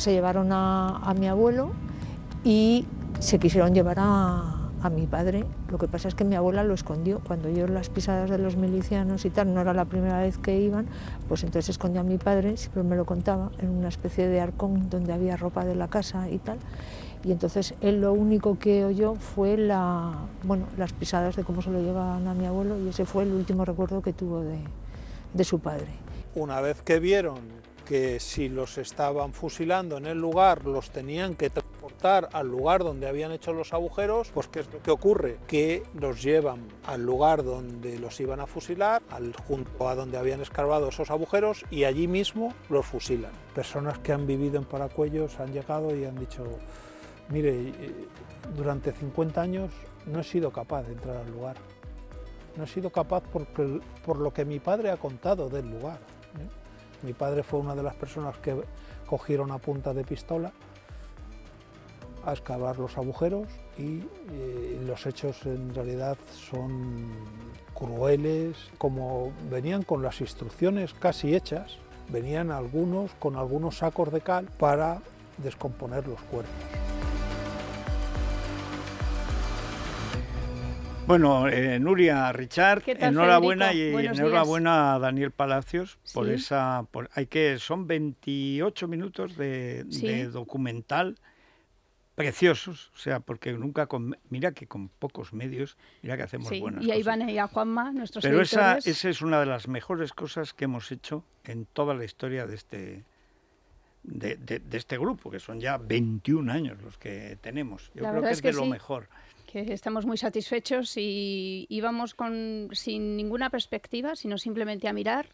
se llevaron a, mi abuelo y se quisieron llevar a, mi padre. Lo que pasa es que mi abuela lo escondió. Cuando yo las pisadas de los milicianos y tal, no era la primera vez que iban, pues entonces escondió a mi padre, siempre me lo contaba, en una especie de arcón donde había ropa de la casa y tal. Y entonces él lo único que oyó fue la, bueno, las pisadas de cómo se lo llevaban a mi abuelo y ese fue el último recuerdo que tuvo de, de su padre. Una vez que vieron que si los estaban fusilando en el lugar los tenían que transportar al lugar donde habían hecho los agujeros, pues ¿qué es lo que ocurre? Que los llevan al lugar donde los iban a fusilar, al, junto a donde habían escarbado esos agujeros y allí mismo los fusilan. Personas que han vivido en Paracuellos han llegado y han dicho, mire, eh, durante 50 años no he sido capaz de entrar al lugar. No he sido capaz por lo que mi padre ha contado del lugar. Mi padre fue una de las personas que cogieron a punta de pistola a excavar los agujeros y eh, los hechos en realidad son crueles. Como venían con las instrucciones casi hechas, venían algunos con algunos sacos de cal para descomponer los cuerpos. Bueno, eh, Nuria, Richard, enhorabuena y enhorabuena a Daniel Palacios por esa... hay que, son 28 minutos de, documental preciosos, o sea, porque nunca con, mira que con pocos medios, mira que hacemos sí, cosas. y ahí van y a Juanma, nuestros Pero esa, es una de las mejores cosas que hemos hecho en toda la historia de este de, este grupo, que son ya 21 años los que tenemos. Yo creo que es, que, de lo mejor que estamos muy satisfechos y íbamos con, sin ninguna perspectiva, sino simplemente a mirar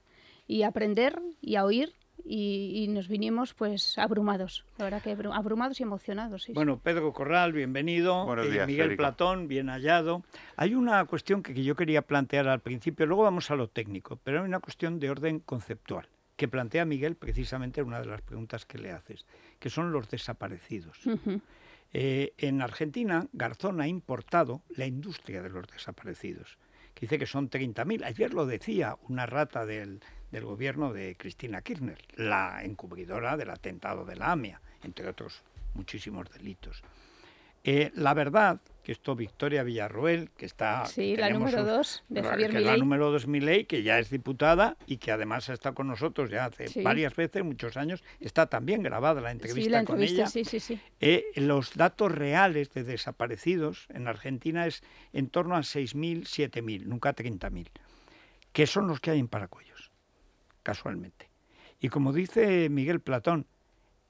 y aprender y a oír y, nos vinimos pues abrumados, la verdad que abrumados y emocionados. Bueno, Pedro Corral, bienvenido. Eh, Miguel Platón, bien hallado. Hay una cuestión que, yo quería plantear al principio, luego vamos a lo técnico, pero hay una cuestión de orden conceptual que plantea Miguel precisamente una de las preguntas que le haces, que son los desaparecidos. Eh, en Argentina, Garzón ha importado la industria de los desaparecidos, que dice que son 30.000. Ayer lo decía una rata del, del gobierno de Cristina Kirchner, la encubridora del atentado de la AMIA, entre otros muchísimos delitos. Eh, la verdad que esto Victoria Villarruel, que está... Sí, la número 2 de que la número que ya es diputada y que además está con nosotros ya hace varias veces, muchos años. Está también grabada la entrevista, sí, la entrevista con ella. Sí, eh, los datos reales de desaparecidos en Argentina es en torno a 6.000, 7.000, nunca 30.000, que son los que hay en Paracuellos, casualmente. Y como dice Miguel Platón,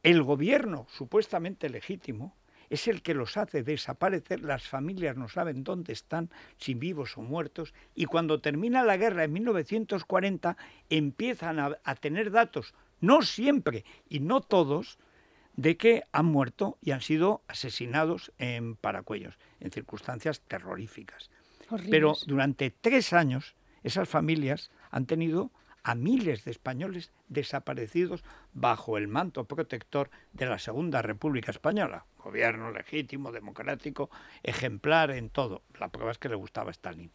el gobierno supuestamente legítimo es el que los hace desaparecer, las familias no saben dónde están, si vivos o muertos, y cuando termina la guerra en 1940 empiezan a, tener datos, no siempre y no todos, de que han muerto y han sido asesinados en Paracuellos, en circunstancias terroríficas. Pero durante tres años esas familias han tenido a miles de españoles desaparecidos bajo el manto protector de la Segunda República Española. Gobierno legítimo, democrático, ejemplar en todo. La prueba es que le gustaba Stalin.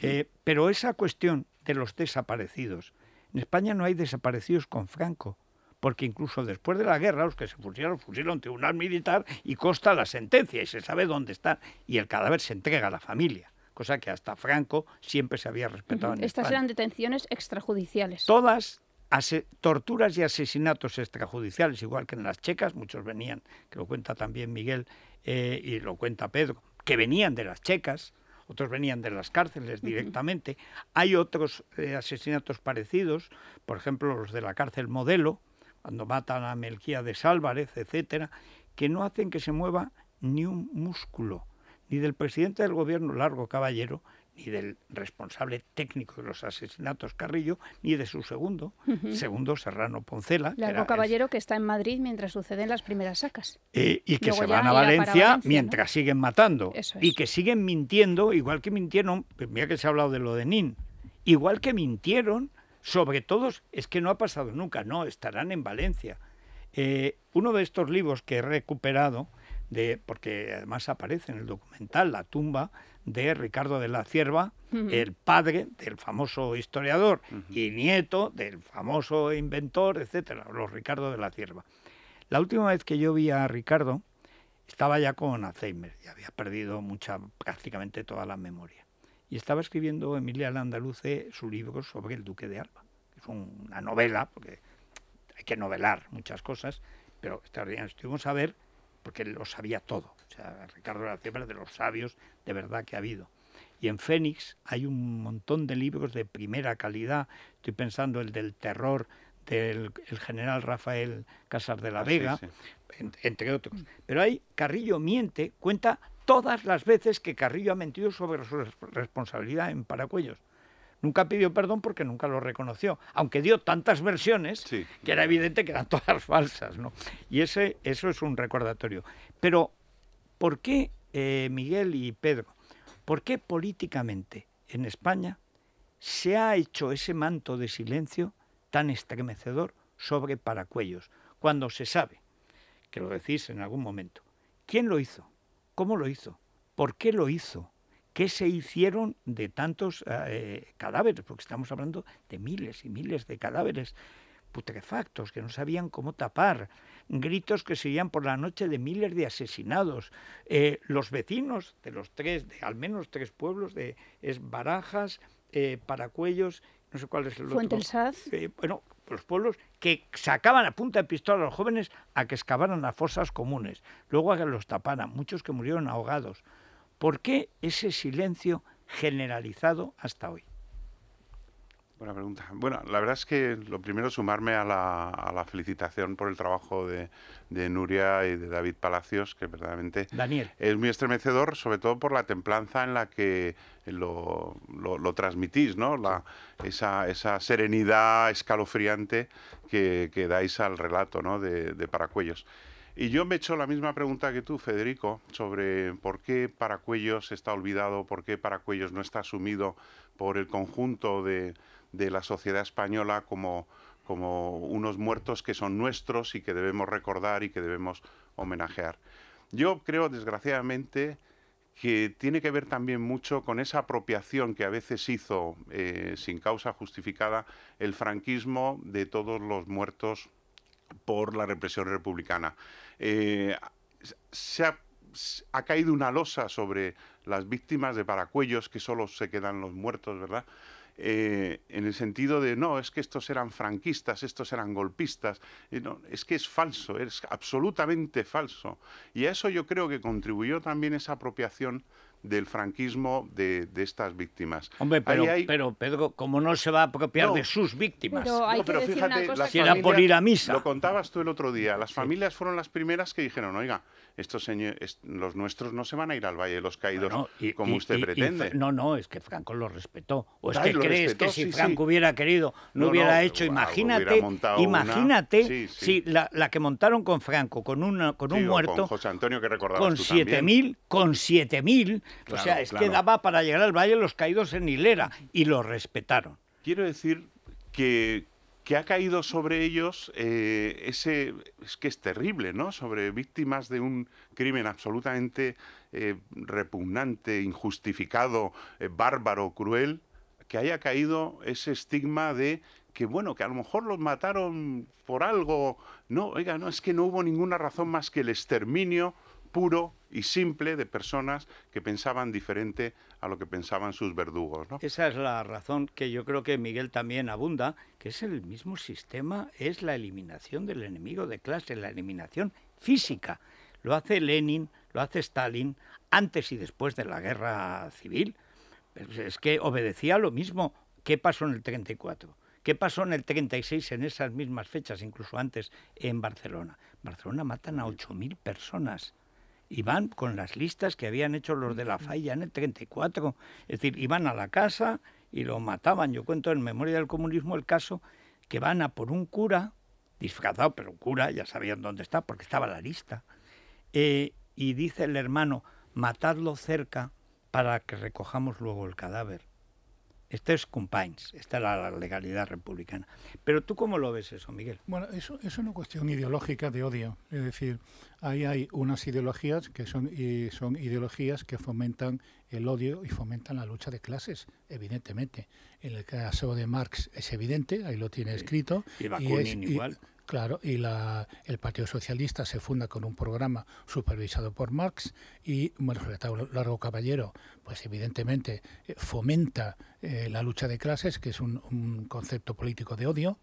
Eh, pero esa cuestión de los desaparecidos. En España no hay desaparecidos con Franco, porque incluso después de la guerra los que se fusilaron fusieron un tribunal militar y consta la sentencia y se sabe dónde está y el cadáver se entrega a la familia cosa que hasta Franco siempre se había respetado. Estas eran detenciones extrajudiciales. Todas torturas y asesinatos extrajudiciales, igual que en las checas, muchos venían, que lo cuenta también Miguel eh, y lo cuenta Pedro, que venían de las checas, otros venían de las cárceles directamente. Hay otros eh, asesinatos parecidos, por ejemplo, los de la cárcel modelo, cuando matan a Melquía de Sálvarez, etcétera, que no hacen que se mueva ni un músculo ni del presidente del gobierno Largo Caballero, ni del responsable técnico de los asesinatos Carrillo, ni de su segundo, segundo Serrano Poncela. Largo Caballero que está en Madrid mientras suceden las primeras sacas. Eh, y que se van a Valencia, mientras siguen matando. Y que siguen mintiendo, igual que mintieron, pues mira que se ha hablado de lo de Nin, igual que mintieron sobre todos, es que no ha pasado nunca, no, estarán en Valencia. Eh, uno de estos libros que he recuperado porque además aparece en el documental la tumba de Ricardo de la Cierva, el padre del famoso historiador y nieto del famoso inventor, etcétera, los Ricardo de la Cierva. La última vez que yo vi a Ricardo estaba ya con Alzheimer, Y había perdido mucha, prácticamente toda la memoria. Y estaba escribiendo Emilia Landaluce su libro sobre el Duque de Alba. Es una novela, porque hay que novelar muchas cosas, pero Estuvimos a ver porque lo sabía todo. O sea, Ricardo de la cebra de los sabios de verdad que ha habido. Y en Fénix hay un montón de libros de primera calidad. Estoy pensando el del terror del general Rafael Casar de la ah, Vega, entre otros. Pero ahí Carrillo miente, cuenta todas las veces que Carrillo ha mentido sobre su responsabilidad en Paracuellos nunca pidió perdón porque nunca lo reconoció, aunque dio tantas versiones que era evidente que eran todas falsas. ¿no? Y ese, eso es un recordatorio. Pero, ¿por qué, eh, Miguel y Pedro, por qué políticamente en España se ha hecho ese manto de silencio tan estremecedor sobre Paracuellos, cuando se sabe, que lo decís en algún momento, quién lo hizo, cómo lo hizo, por qué lo hizo, qué se hicieron de tantos eh, eh, cadáveres, porque estamos hablando de miles y miles de cadáveres putrefactos, que no sabían cómo tapar, gritos que se oían por la noche de miles de asesinados. Eh, los vecinos de los tres, de al menos tres pueblos, de es Barajas, Paracuellos, no sé cuál es el otro. bueno, los pueblos que sacaban a punta de pistola a los jóvenes a que excavaran las fosas comunes, luego a que los taparan, muchos que murieron ahogados. ¿Por qué ese silencio generalizado hasta hoy? Buena pregunta. Bueno, la verdad es que lo primero es sumarme a la, felicitación por el trabajo de, Nuria y de David Palacios, que verdaderamente es muy estremecedor, sobre todo por la templanza en la que lo, transmitís, ¿no? esa, serenidad escalofriante que, dais al relato ¿no? de Paracuellos. Y yo me he hecho la misma pregunta que tú, Federico, sobre por qué Paracuellos está olvidado, por qué Paracuellos no está asumido por el conjunto de, la sociedad española como, unos muertos que son nuestros y que debemos recordar y que debemos homenajear. Yo creo, desgraciadamente, que tiene que ver también mucho con esa apropiación que a veces hizo, eh, sin causa justificada, el franquismo de todos los muertos por la represión republicana. Eh, se ha, caído una losa sobre las víctimas de paracuellos, que solo se quedan los muertos, ¿verdad? Eh, en el sentido de, no, es que estos eran franquistas, estos eran golpistas. Eh, es que es falso, es absolutamente falso. Y a eso yo creo que contribuyó también esa apropiación del franquismo de, estas víctimas. Hombre, pero, Pedro, como no se va a apropiar de sus víctimas, fíjate, que por a misa. Lo contabas tú el otro día, las familias fueron las primeras que dijeron, oiga, estos los nuestros no se van a ir al Valle de los Caídos como usted pretende. no, no, es que Franco lo respetó. O es que crees que si Franco hubiera querido, no, hubiera hecho, imagínate, imagínate si la, que montaron con Franco, con, un muerto, con José Antonio que con 7.000, con 7.000, o sea, es que daba para llegar al Valle los Caídos en hilera y lo respetaron. Quiero decir que que ha caído sobre ellos eh, ese, es que es terrible, ¿no? Sobre víctimas de un crimen absolutamente eh, repugnante, injustificado, eh, bárbaro, cruel, que haya caído ese estigma de que bueno, que a lo mejor los mataron por algo, no, oiga, no, es que no hubo ninguna razón más que el exterminio puro y simple de personas que pensaban diferente a lo que pensaban sus verdugos. ¿no? Esa es la razón que yo creo que Miguel también abunda, que es el mismo sistema, es la eliminación del enemigo de clase, la eliminación física. Lo hace Lenin, lo hace Stalin, antes y después de la guerra civil. Es que obedecía lo mismo. ¿Qué pasó en el 34? ¿Qué pasó en el 36 en esas mismas fechas, incluso antes, en Barcelona? En Barcelona matan a 8.000 personas iban con las listas que habían hecho los de la falla en el 34. Es decir, iban a la casa y lo mataban. Yo cuento en Memoria del Comunismo el caso que van a por un cura, disfrazado, pero un cura, ya sabían dónde está, porque estaba la lista, eh, y dice el hermano, matadlo cerca para que recojamos luego el cadáver. Esto es esta es la legalidad republicana. Pero tú cómo lo ves eso, Miguel? Bueno, eso es una cuestión ideológica de odio. Es decir, ahí hay unas ideologías que son, y son ideologías que fomentan el odio y fomentan la lucha de clases, evidentemente. En el caso de Marx es evidente, ahí lo tiene escrito. Y igual. Claro, y el Partido Socialista se funda con un programa supervisado por Marx y, bueno, el Largo Caballero, pues evidentemente eh, fomenta eh, la lucha de clases, que es un, concepto político de odio.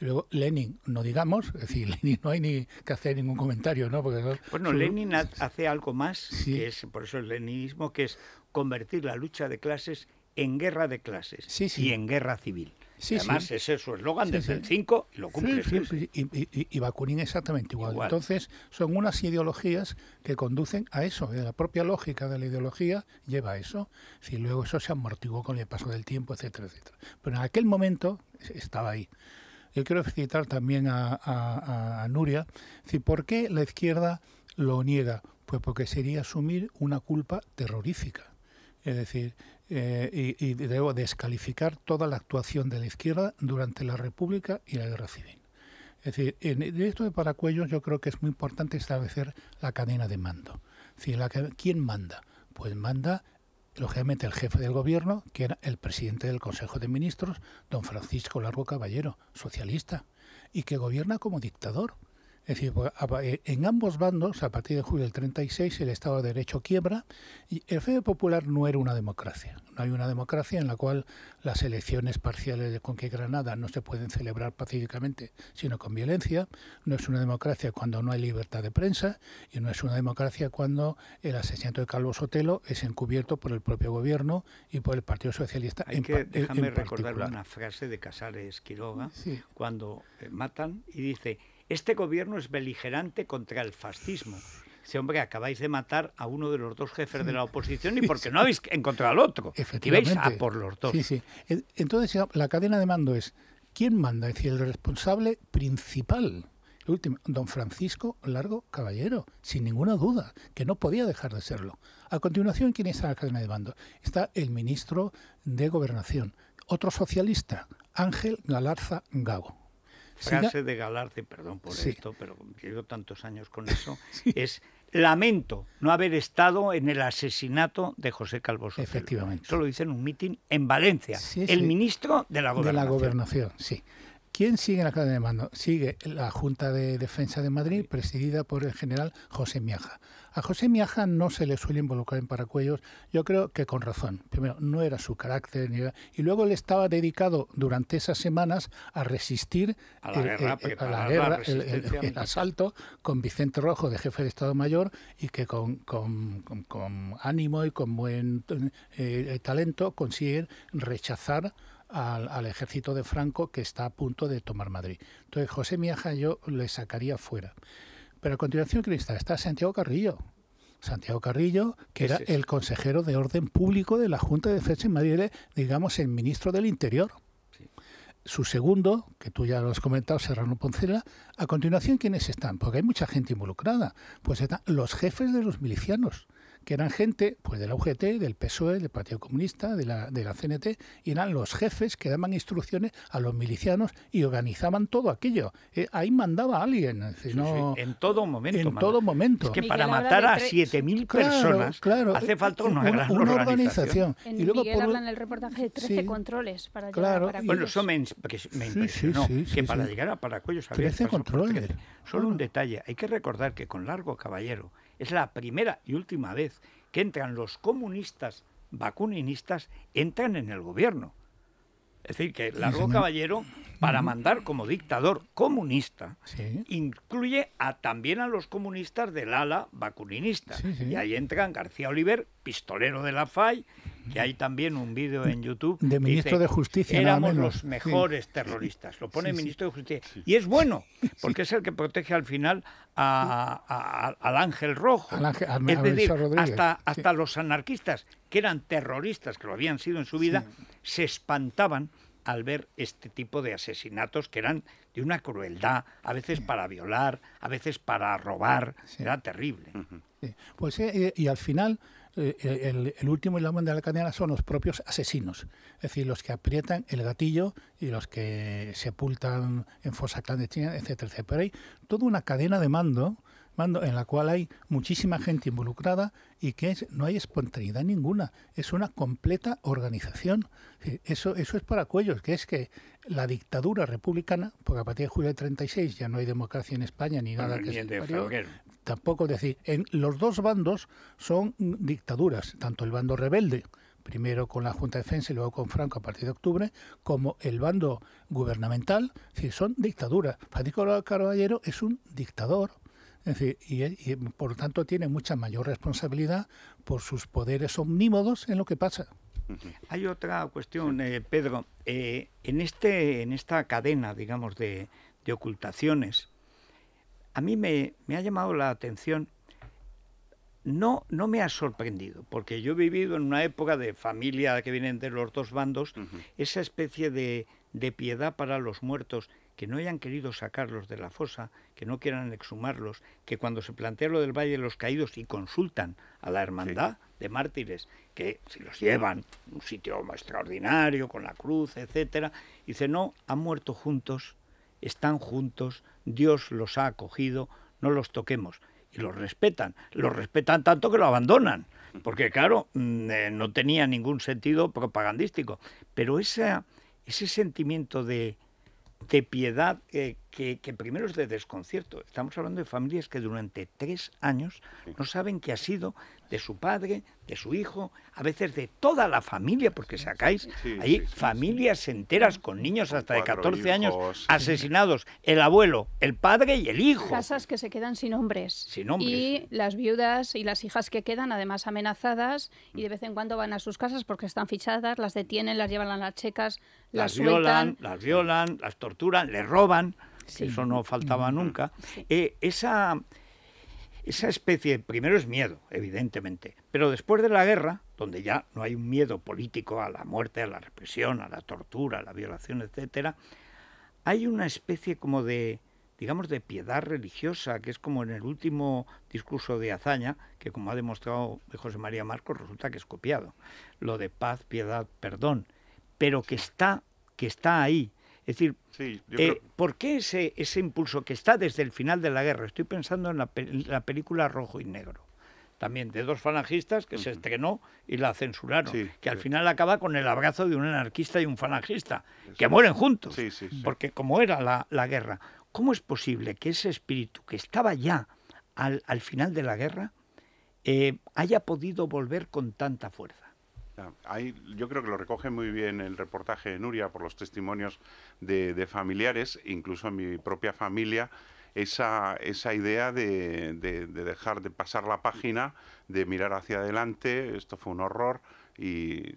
Y luego Lenin, no digamos, es decir, Lenin no hay ni que hacer ningún comentario, ¿no? Porque bueno, Lenin hace algo más, que es, por eso el leninismo, que es convertir la lucha de clases en guerra de clases y en guerra civil. Sí, Además, ese es su eslogan desde el 5 y lo cumple Y, y, Bakunin exactamente igual. Entonces, son unas ideologías que conducen a eso. Eh, la propia lógica de la ideología lleva a eso. Si luego eso se amortiguó con el paso del tiempo, etcétera, etcétera. Pero en aquel momento estaba ahí. Yo quiero citar también a, Nuria. ¿Por qué la izquierda lo niega? Pues porque sería asumir una culpa terrorífica. Es decir, eh, y, debo descalificar toda la actuación de la izquierda durante la República y la Guerra Civil. Es decir, en esto de Paracuellos yo creo que es muy importante establecer la cadena de mando. Si ¿Quién manda? Pues manda lógicamente el jefe del gobierno, que era el presidente del Consejo de Ministros, don Francisco Largo Caballero, socialista, y que gobierna como dictador. Es decir, pues, eh, en ambos bandos, a partir de julio del 36, el Estado de Derecho quiebra y el Frente Popular no era una democracia. No hay una democracia en la cual las elecciones parciales de Conque Granada no se pueden celebrar pacíficamente, sino con violencia. No es una democracia cuando no hay libertad de prensa y no es una democracia cuando el asesinato de Carlos Sotelo es encubierto por el propio gobierno y por el Partido Socialista. que, eh, déjame recordar una frase de Casares Quiroga cuando eh, matan y dice este gobierno es beligerante contra el fascismo. Si, hombre, acabáis de matar a uno de los dos jefes de la oposición y porque no habéis encontrado al otro. Efectivamente. Y a por los dos. Sí, Entonces, la cadena de mando es, ¿quién manda? Es decir, el responsable principal el último, don Francisco Largo Caballero, sin ninguna duda, que no podía dejar de serlo. A continuación, ¿quién está en la cadena de mando? Está el ministro de Gobernación, otro socialista, Ángel Galarza Gago frase de Galarte, perdón por esto, pero llevo tantos años con eso, es lamento no haber estado en el asesinato de José Calvo Sotelo. Efectivamente. Eso lo dice en un mitin en Valencia, el ministro de la Gobernación. De la Gobernación, sí. ¿Quién sigue en la cadena de mando? Sigue la Junta de Defensa de Madrid, presidida por el general José Miaja. A José Miaja no se le suele involucrar en paracuellos, yo creo que con razón. Primero, no era su carácter, y luego le estaba dedicado durante esas semanas a resistir a la guerra, asalto con Vicente Rojo de jefe de Estado Mayor y que con, ánimo y con buen eh, eh, talento consigue rechazar al, al, ejército de Franco que está a punto de tomar Madrid. Entonces, José Miaja yo le sacaría fuera. Pero a continuación, quién está está Santiago Carrillo. Santiago Carrillo, que era el consejero de orden público de la Junta de Defensa en Madrid, digamos, el ministro del Interior. Su segundo, que tú ya lo has comentado, Serrano Poncela. A continuación, ¿quiénes están? Porque hay mucha gente involucrada. Pues están los jefes de los milicianos que eran gente pues de la UGT, del PSOE, del Partido Comunista, de la, de la CNT, y eran los jefes que daban instrucciones a los milicianos y organizaban todo aquello. Eh, ahí mandaba a alguien. En todo momento. En todo momento. Es que para matar a 7.000 personas hace falta una, gran organización. y luego Miguel habla en el reportaje de 13 controles para claro, llegar a Bueno, eso me, que impresionó, que para llegar a Paracuellos había 13 controles. Solo un ah. detalle, hay que recordar que con Largo Caballero es la primera y última vez que entran los comunistas vacuninistas, entran en el gobierno. Es decir, que Largo Caballero, para mandar como dictador comunista, incluye también a los comunistas del ala vacuninista. y ahí entran García Oliver, pistolero de la FAI, que hay también un vídeo en YouTube. De ministro de Justicia. Éramos menos. los mejores terroristas. Lo pone el ministro de Justicia. Y es bueno, porque es el que protege al final al ángel rojo. hasta, hasta los anarquistas, que eran terroristas, que lo habían sido en su vida, se espantaban al ver este tipo de asesinatos que eran de una crueldad, a veces para violar, a veces para robar, era terrible. Pues eh, eh, y al final eh, eh, el, último y la manda de la cadena son los propios asesinos, es decir, los que aprietan el gatillo y los que sepultan en fosa clandestina, etcétera, etcétera. Pero hay toda una cadena de mando, mando en la cual hay muchísima gente involucrada y que no hay espontaneidad ninguna, es una completa organización. Eso, eso es para cuellos, que es que la dictadura republicana, porque a partir de julio de 36 ya no hay democracia en España ni nada que Tampoco es decir, en los dos bandos son dictaduras, tanto el bando rebelde, primero con la Junta de Defensa y luego con Franco a partir de octubre, como el bando gubernamental, son dictaduras. Francisco Caballero es un dictador, es decir, y, por por tanto tiene mucha mayor responsabilidad por sus poderes omnímodos en lo que pasa. Hay otra cuestión, eh, Pedro. Eh, en, este, en esta cadena, digamos, de ocultaciones, a mí me, ha llamado la atención no, no, me ha sorprendido, porque yo he vivido en una época de familia que vienen de los dos bandos, esa especie de, piedad para los muertos que no hayan querido sacarlos de la fosa, que no quieran exhumarlos, que cuando se plantea lo del Valle de los Caídos y consultan a la hermandad de mártires, que si los llevan a un sitio extraordinario, con la cruz, etcétera, dice, no, han muerto juntos, están juntos, Dios los ha acogido, no los toquemos. Y los respetan, los respetan tanto que lo abandonan, porque claro, mm, eh, no tenía ningún sentido propagandístico. Pero esa, ese sentimiento de, de piedad eh, que, que, primero es de desconcierto. Estamos hablando de familias que durante tres años no saben qué ha sido de su padre, de su hijo, a veces de toda la familia, porque sacáis hay familias enteras con niños hasta de 14 años asesinados, el abuelo, el padre y el hijo. Casas que se quedan sin hombres. Sin hombres. Y las viudas y las hijas que quedan además amenazadas y de vez en cuando van a sus casas porque están fichadas, las detienen, las llevan a las checas, las, violan, las violan, las torturan, les roban, eso no faltaba nunca. Eh, esa esa especie, primero es miedo, evidentemente, pero después de la guerra, donde ya no hay un miedo político a la muerte, a la represión, a la tortura, a la violación, etcétera, hay una especie como de, digamos, de piedad religiosa, que es como en el último discurso de Azaña, que como ha demostrado José María Marcos, resulta que es copiado, lo de paz, piedad, perdón, pero que está, que está ahí, es decir, eh, ¿por qué ese, impulso que está desde el final de la guerra? Estoy pensando en la, película Rojo y Negro, también de dos falangistas que se estrenó y la censuraron, que al final acaba con el abrazo de un anarquista y un falangista, que mueren juntos, porque como era la, guerra. ¿Cómo es posible que ese espíritu que estaba ya al, final de la guerra eh, haya podido volver con tanta fuerza? yo creo que lo recoge muy bien el reportaje de Nuria por los testimonios de, familiares, incluso en mi propia familia, esa, idea de, dejar de pasar la página, de mirar hacia adelante, esto fue un horror, y,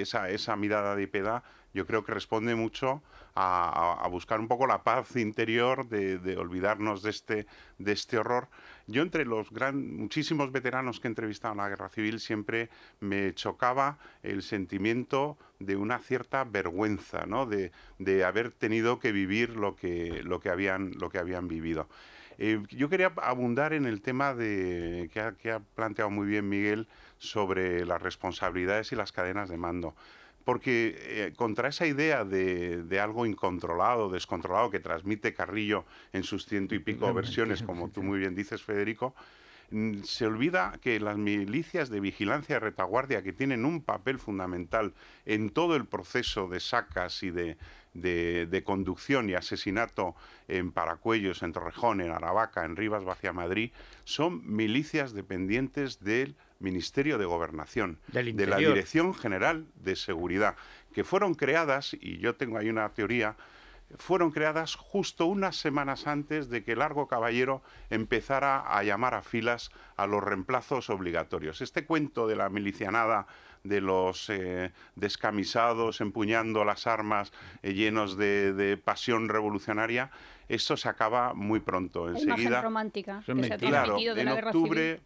esa, esa mirada de peda yo creo que responde mucho a, buscar un poco la paz interior, de, olvidarnos de este, de este horror. Yo entre los muchísimos veteranos que he entrevistado en la guerra civil siempre me chocaba el sentimiento de una cierta vergüenza, de, haber tenido que vivir lo que, lo que, habían, lo que habían vivido. Eh, yo quería abundar en el tema de, que ha planteado muy bien Miguel sobre las responsabilidades y las cadenas de mando porque eh, contra esa idea de, algo incontrolado, descontrolado, que transmite Carrillo en sus ciento y pico versiones, como tú muy bien dices, Federico, mm, se olvida que las milicias de vigilancia y retaguardia, que tienen un papel fundamental en todo el proceso de sacas y de, conducción y asesinato en Paracuellos, en Torrejón, en Aravaca, en Rivas, hacia Madrid, son milicias dependientes del Ministerio de Gobernación, de la Dirección General de Seguridad, que fueron creadas, y yo tengo ahí una teoría, fueron creadas justo unas semanas antes de que Largo Caballero empezara a llamar a filas a los reemplazos obligatorios. Este cuento de la milicianada de los eh, descamisados empuñando las armas eh, llenos de, pasión revolucionaria, eso se acaba muy pronto. Enseguida, romántica. Que se ha claro, en octubre,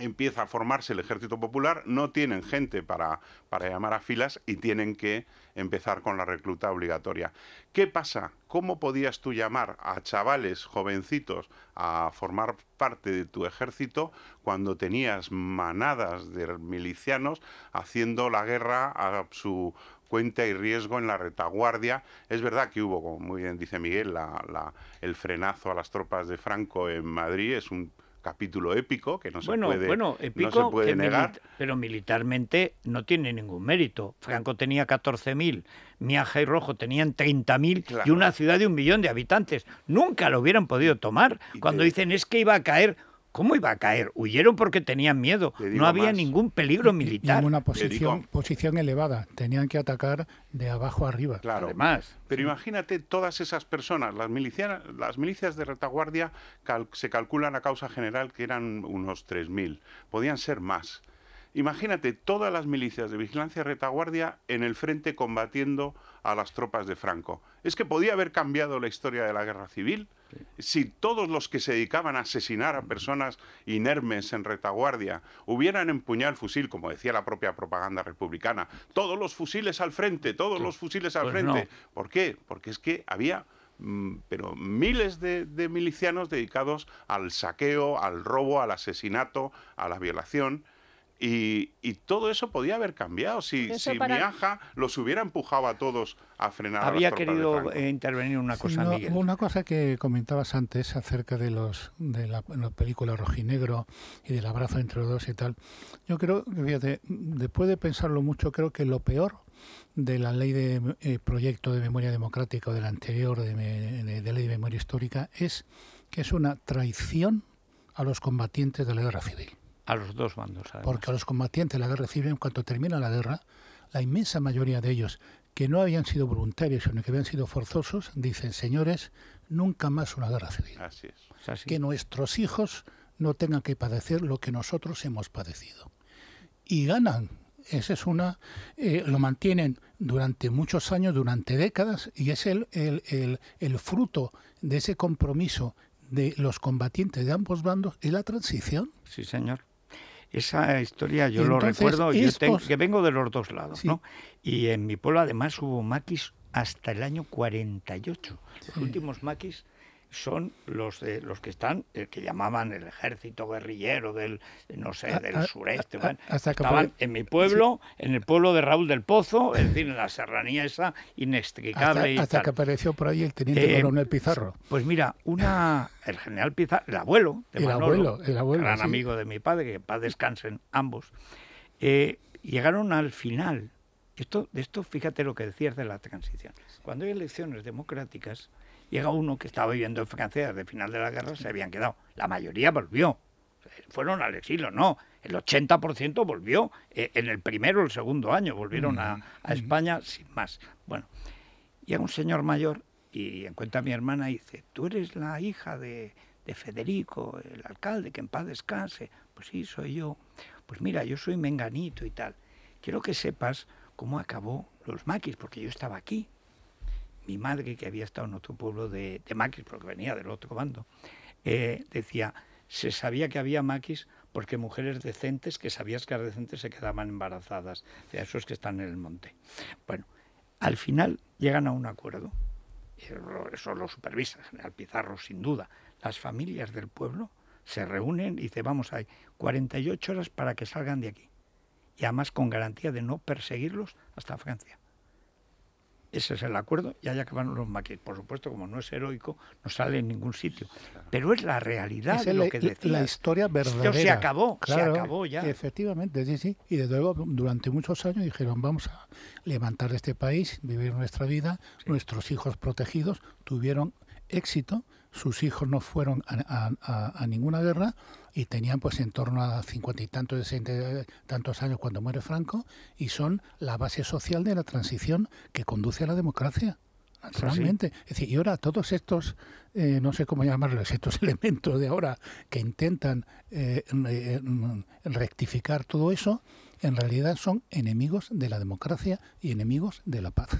empieza a formarse el ejército popular, no tienen gente para, para, llamar a filas y tienen que empezar con la recluta obligatoria. ¿Qué pasa? ¿Cómo podías tú llamar a chavales jovencitos a formar parte de tu ejército cuando tenías manadas de milicianos haciendo la guerra a su cuenta y riesgo en la retaguardia. Es verdad que hubo, como muy bien dice Miguel, la, el frenazo a las tropas de Franco en Madrid, es un capítulo épico que no se bueno, puede, bueno, épico, no negar. pero militarmente no tiene ningún mérito. Franco tenía 14.000, Miaja y Rojo tenían 30.000 y una ciudad de un millón de habitantes. Nunca lo hubieran podido tomar. Cuando dicen es que iba a caer, ¿Cómo iba a caer? Huyeron porque tenían miedo. No había ningún peligro militar. Ninguna posición, posición elevada. Tenían que atacar de abajo arriba. Claro. Además. Pero imagínate todas esas personas. Las, milicias, las milicias de retaguardia se calculan a causa general que eran unos 3.000. Podían ser más. Imagínate todas las milicias de vigilancia y retaguardia en el frente combatiendo a las tropas de Franco. Es que podía haber cambiado la historia de la guerra civil si todos los que se dedicaban a asesinar a personas inermes en retaguardia hubieran empuñado el fusil, como decía la propia propaganda republicana, todos los fusiles al frente, todos los fusiles al pues frente. ¿Por qué? Porque es que había mm, pero miles de milicianos dedicados al saqueo, al robo, al asesinato, a la violación. Y, todo eso podía haber cambiado si, si Miaja los hubiera empujado a todos a frenar. Había querido eh, intervenir una cosa, Miguel. Una cosa que comentabas antes acerca de los de la, película Rojinegro y del abrazo entre los dos y tal. Yo creo, fíjate, después de pensarlo mucho, creo que lo peor de la ley de eh, proyecto de memoria democrática o de la anterior de, de, de ley de memoria histórica es que es una traición a los combatientes de la guerra civil. A los dos bandos. Porque a los combatientes de la guerra civil, en cuanto termina la guerra, la inmensa mayoría de ellos que no habían sido voluntarios, sino que habían sido forzosos, dicen, señores, nunca más una guerra civil. Así es. Que nuestros hijos no tengan que padecer lo que nosotros hemos padecido. Y ganan. Esa es una. Eh, lo mantienen durante muchos años, durante décadas, y es el, el, el, el fruto de ese compromiso de los combatientes de ambos bandos y la transición. Sí, señor. Esa historia yo lo recuerdo, yo tengo, que vengo de los dos lados, ¿no? Y en mi pueblo además hubo maquis hasta el año 48. Los últimos maquis son los de los que están, el eh, que llamaban el ejército guerrillero del, no sé, ah, del ah, sureste. Ah, estaban en mi pueblo, en el pueblo de Raúl del Pozo, es decir, en la serranía esa inextricable. Hasta, y hasta que apareció por ahí el teniente eh, coronel Pizarro. Pues mira, una el general Pizarro, el abuelo de el gran amigo de mi padre, que paz descansen ambos, eh, llegaron al final. Esto, esto, fíjate lo que decías de la transición. Cuando hay elecciones democráticas, llega uno que estaba viviendo en Francia desde el final de la guerra, se habían quedado. La mayoría volvió. Fueron al exilio, no. El 80% volvió eh, en el primero o el segundo año, volvieron a, España sin más. Bueno, llega un señor mayor y encuentra a mi hermana y dice, tú eres la hija de, de Federico, el alcalde, que en paz descanse. Pues sí, soy yo. Pues mira, yo soy menganito y tal. Quiero que sepas cómo acabó los maquis, porque yo estaba aquí mi madre, que había estado en otro pueblo de, Maquis, porque venía del otro bando, eh, decía, se sabía que había Maquis porque mujeres decentes, que sabías que eran decentes, se quedaban embarazadas. de esos que están en el monte. Bueno, al final llegan a un acuerdo. Eso lo supervisa General Pizarro, sin duda. Las familias del pueblo se reúnen y dicen, vamos, hay 48 horas para que salgan de aquí. Y además con garantía de no perseguirlos hasta Francia ese es el acuerdo y allá van los maquis. Por supuesto, como no es heroico, no sale en ningún sitio. Pero es la realidad es de lo que decía. La historia verdadera. se acabó, se acabó ya. Efectivamente, sí, sí. Y desde luego, durante muchos años dijeron, vamos a levantar este país, vivir nuestra vida, nuestros hijos protegidos tuvieron éxito, sus hijos no fueron a, ninguna guerra y tenían pues en torno a cincuenta y tantos, tantos años cuando muere Franco y son la base social de la transición que conduce a la democracia. Naturalmente, Es decir, y ahora todos estos, eh, no sé cómo llamarlos, estos elementos de ahora que intentan eh, rectificar todo eso, en realidad son enemigos de la democracia y enemigos de la paz.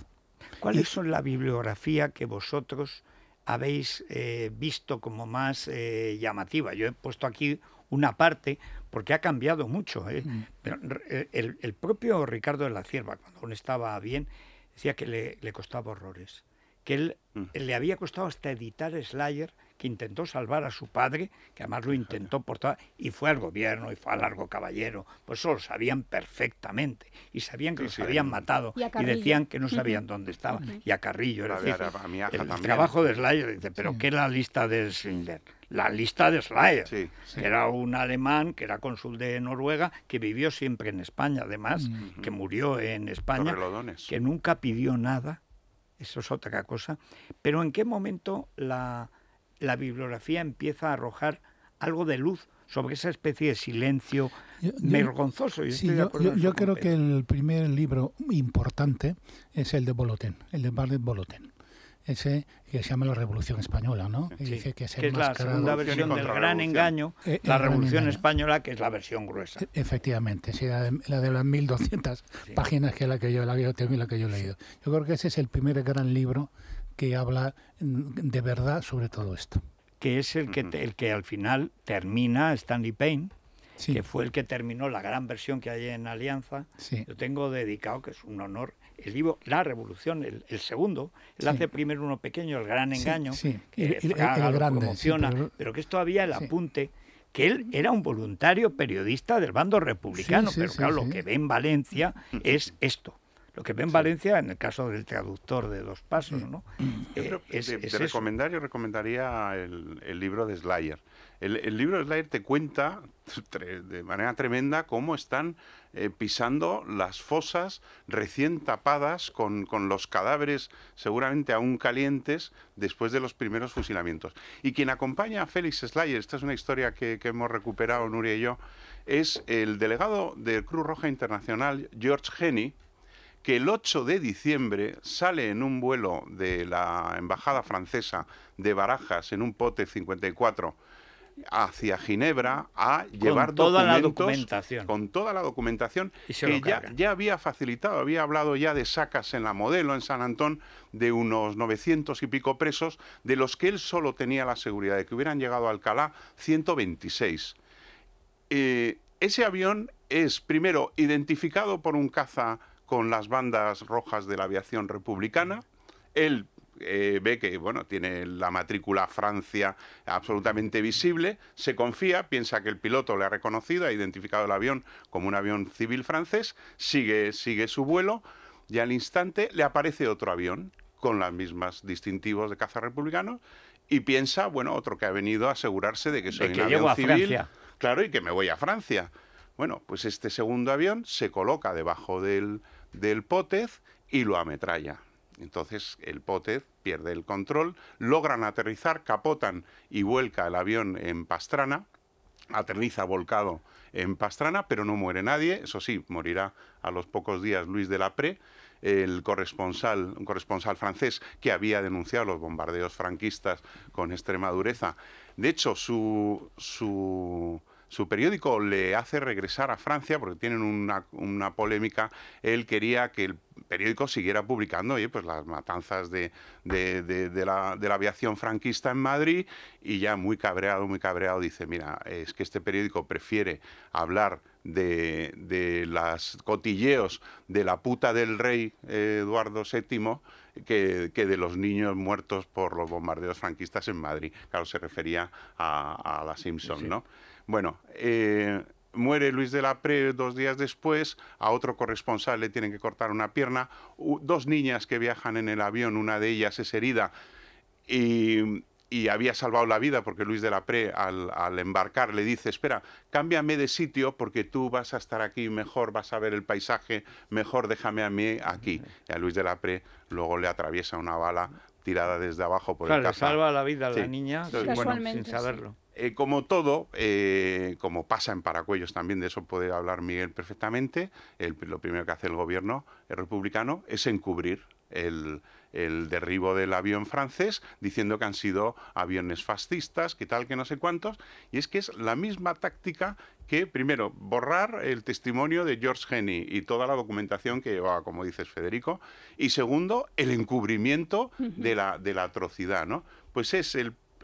¿Cuáles son la bibliografía que vosotros habéis eh, visto como más eh, llamativa? Yo he puesto aquí una parte porque ha cambiado mucho. Eh. Mm. el, propio Ricardo de la Cierva, cuando aún estaba bien, decía que le, costaba horrores, que él, mm. le había costado hasta editar Slayer que intentó salvar a su padre, que además lo intentó por y fue al gobierno y fue a Largo Caballero. Pues eso lo sabían perfectamente y sabían que lo los habían matado y, decían que no sabían dónde estaban. Y a Carrillo, era decir, el trabajo de Slayer dice, pero ¿qué es la lista de Schindler? la lista de Slayer, que era un alemán que era cónsul de Noruega, que vivió siempre en España, además, que murió en España, que nunca pidió nada, eso es otra cosa. Pero ¿en qué momento la, la bibliografía empieza a arrojar algo de luz sobre esa especie de silencio mergonzoso. yo, vergonzoso. Yo, yo creo que el primer libro importante es el de Bolotén, el de Barnett Bolotén. Ese que se llama La Revolución Española, ¿no? que es, la versión del Gran Engaño, eh, eh, la Revolución Española, que es la versión gruesa. E, efectivamente, sí, la, de, las 1200 páginas que es la que yo la, la que yo he leído. Yo creo que ese es el primer gran libro que habla mm, de verdad sobre todo esto. Que es el que, el que al final termina Stanley Payne, que fue el que terminó la gran versión que hay en Alianza. Yo tengo dedicado, que es un honor, el libro La Revolución, el, segundo. Él hace primero uno pequeño, El Gran Engaño, que el, grande, pero... que es todavía el apunte que él era un voluntario periodista del bando republicano, pero claro, lo que ve en Valencia es esto, lo que ve en Valencia, en el caso del traductor de los Pasos, mm. ¿no? Eh, es, te, yo recomendaría el, libro de Slayer. El, libro de Slayer te cuenta de manera tremenda cómo están eh, pisando las fosas recién tapadas con, los cadáveres seguramente aún calientes después de los primeros fusilamientos. Y quien acompaña a Félix Slayer, esta es una historia que, hemos recuperado Nuria y yo, es el delegado de Cruz Roja Internacional, George Henny, que el 8 de diciembre sale en un vuelo de la Embajada Francesa de Barajas, en un pote 54, hacia Ginebra a llevar toda la documentación. con toda la documentación que ya, ya, había facilitado, había hablado ya de sacas en la modelo en San Antón de unos 900 y pico presos, de los que él solo tenía la seguridad de que hubieran llegado a Alcalá 126. Eh, ese avión es primero identificado por un caza con las bandas rojas de la aviación republicana. Él eh, ve que bueno, tiene la matrícula Francia absolutamente visible, se confía, piensa que el piloto le ha reconocido, ha identificado el avión como un avión civil francés, sigue, su vuelo y al instante le aparece otro avión con los mismos distintivos de caza republicano, y piensa, bueno, otro que ha venido a asegurarse de que soy un avión civil, claro, y que me voy a Francia. Bueno, pues este segundo avión se coloca debajo del, del Potez y lo ametralla. Entonces el Potez pierde el control, logran aterrizar, capotan y vuelca el avión en Pastrana, aterriza volcado en Pastrana, pero no muere nadie, eso sí, morirá a los pocos días Luis de la Pre, el corresponsal, un corresponsal francés que había denunciado los bombardeos franquistas con extrema dureza. De hecho, su su periódico le hace regresar a Francia porque tienen una, polémica. Él quería que el periódico siguiera publicando pues las matanzas de, la, aviación franquista en Madrid y ya muy cabreado, muy cabreado dice, mira, es que este periódico prefiere hablar de, de las cotilleos de la puta del rey eh, Eduardo VII que, que, de los niños muertos por los bombardeos franquistas en Madrid. Claro, se refería a, la Simpson, ¿no? Bueno, eh, muere Luis de la Pre dos días después, a otro corresponsal le tienen que cortar una pierna, dos niñas que viajan en el avión, una de ellas es herida y, había salvado la vida porque Luis de la Pre al, embarcar le dice, espera, cámbiame de sitio porque tú vas a estar aquí mejor, vas a ver el paisaje mejor, déjame a mí aquí. Y a Luis de la Pre luego le atraviesa una bala tirada desde abajo por claro, el salva la vida a la niña sin saberlo. Eh, como todo, eh, como pasa en Paracuellos también, de eso puede hablar Miguel perfectamente, lo primero que hace el gobierno eh, republicano es encubrir el, derribo del avión francés, diciendo que han sido aviones fascistas, que tal, que no sé cuántos, y es que es la misma táctica que, primero, borrar el testimonio de George Henry y toda la documentación que llevaba, como dices Federico, y segundo, el encubrimiento de la, atrocidad, ¿no? Pues es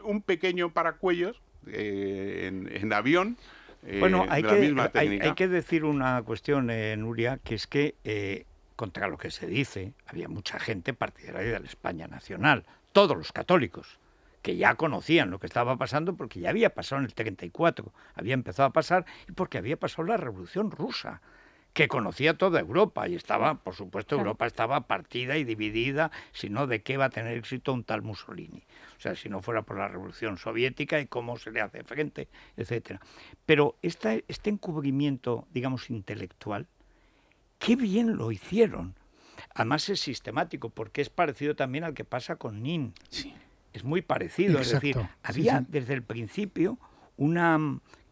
un pequeño paracuellos eh, en, avión. Eh, bueno, hay, la que, hay, que decir una cuestión, eh, Nuria, que es que, contra lo que se dice, había mucha gente partidaria de la España nacional, todos los católicos que ya conocían lo que estaba pasando porque ya había pasado en el 34, había empezado a pasar y porque había pasado la revolución rusa que conocía toda Europa y estaba, por supuesto, Europa estaba partida y dividida, sino de qué va a tener éxito un tal Mussolini. O sea, si no fuera por la Revolución Soviética y cómo se le hace frente, etcétera. Pero esta, este encubrimiento, digamos, intelectual, qué bien lo hicieron. Además es sistemático, porque es parecido también al que pasa con Nin. Sí. Es muy parecido, es decir, había desde el principio una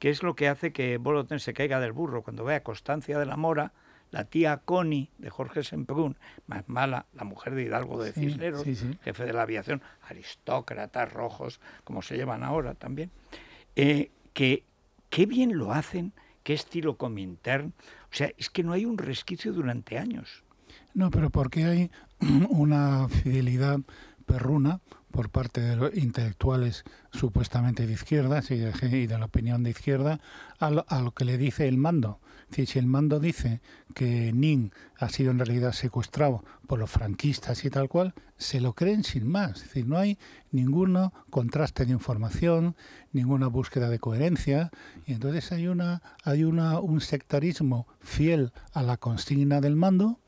que es lo que hace que Bolotén se caiga del burro. Cuando ve a Constancia de la Mora, la tía Connie de Jorge Semprún, más mala, la mujer de Hidalgo de Cisneros, jefe de la aviación, aristócratas rojos, como se llevan ahora también, eh, que qué bien lo hacen, qué estilo Comintern. O sea, es que no hay un resquicio durante años. No, pero porque hay una fidelidad perruna, por parte de los intelectuales supuestamente de izquierdas y de, la opinión de izquierda a lo, que le dice el mando. Si, el mando dice que Nin ha sido en realidad secuestrado por los franquistas y tal cual, se lo creen sin más. Es no hay ningún contraste de información, ninguna búsqueda de coherencia. Y entonces hay, una, hay una, un sectarismo fiel a la consigna del mando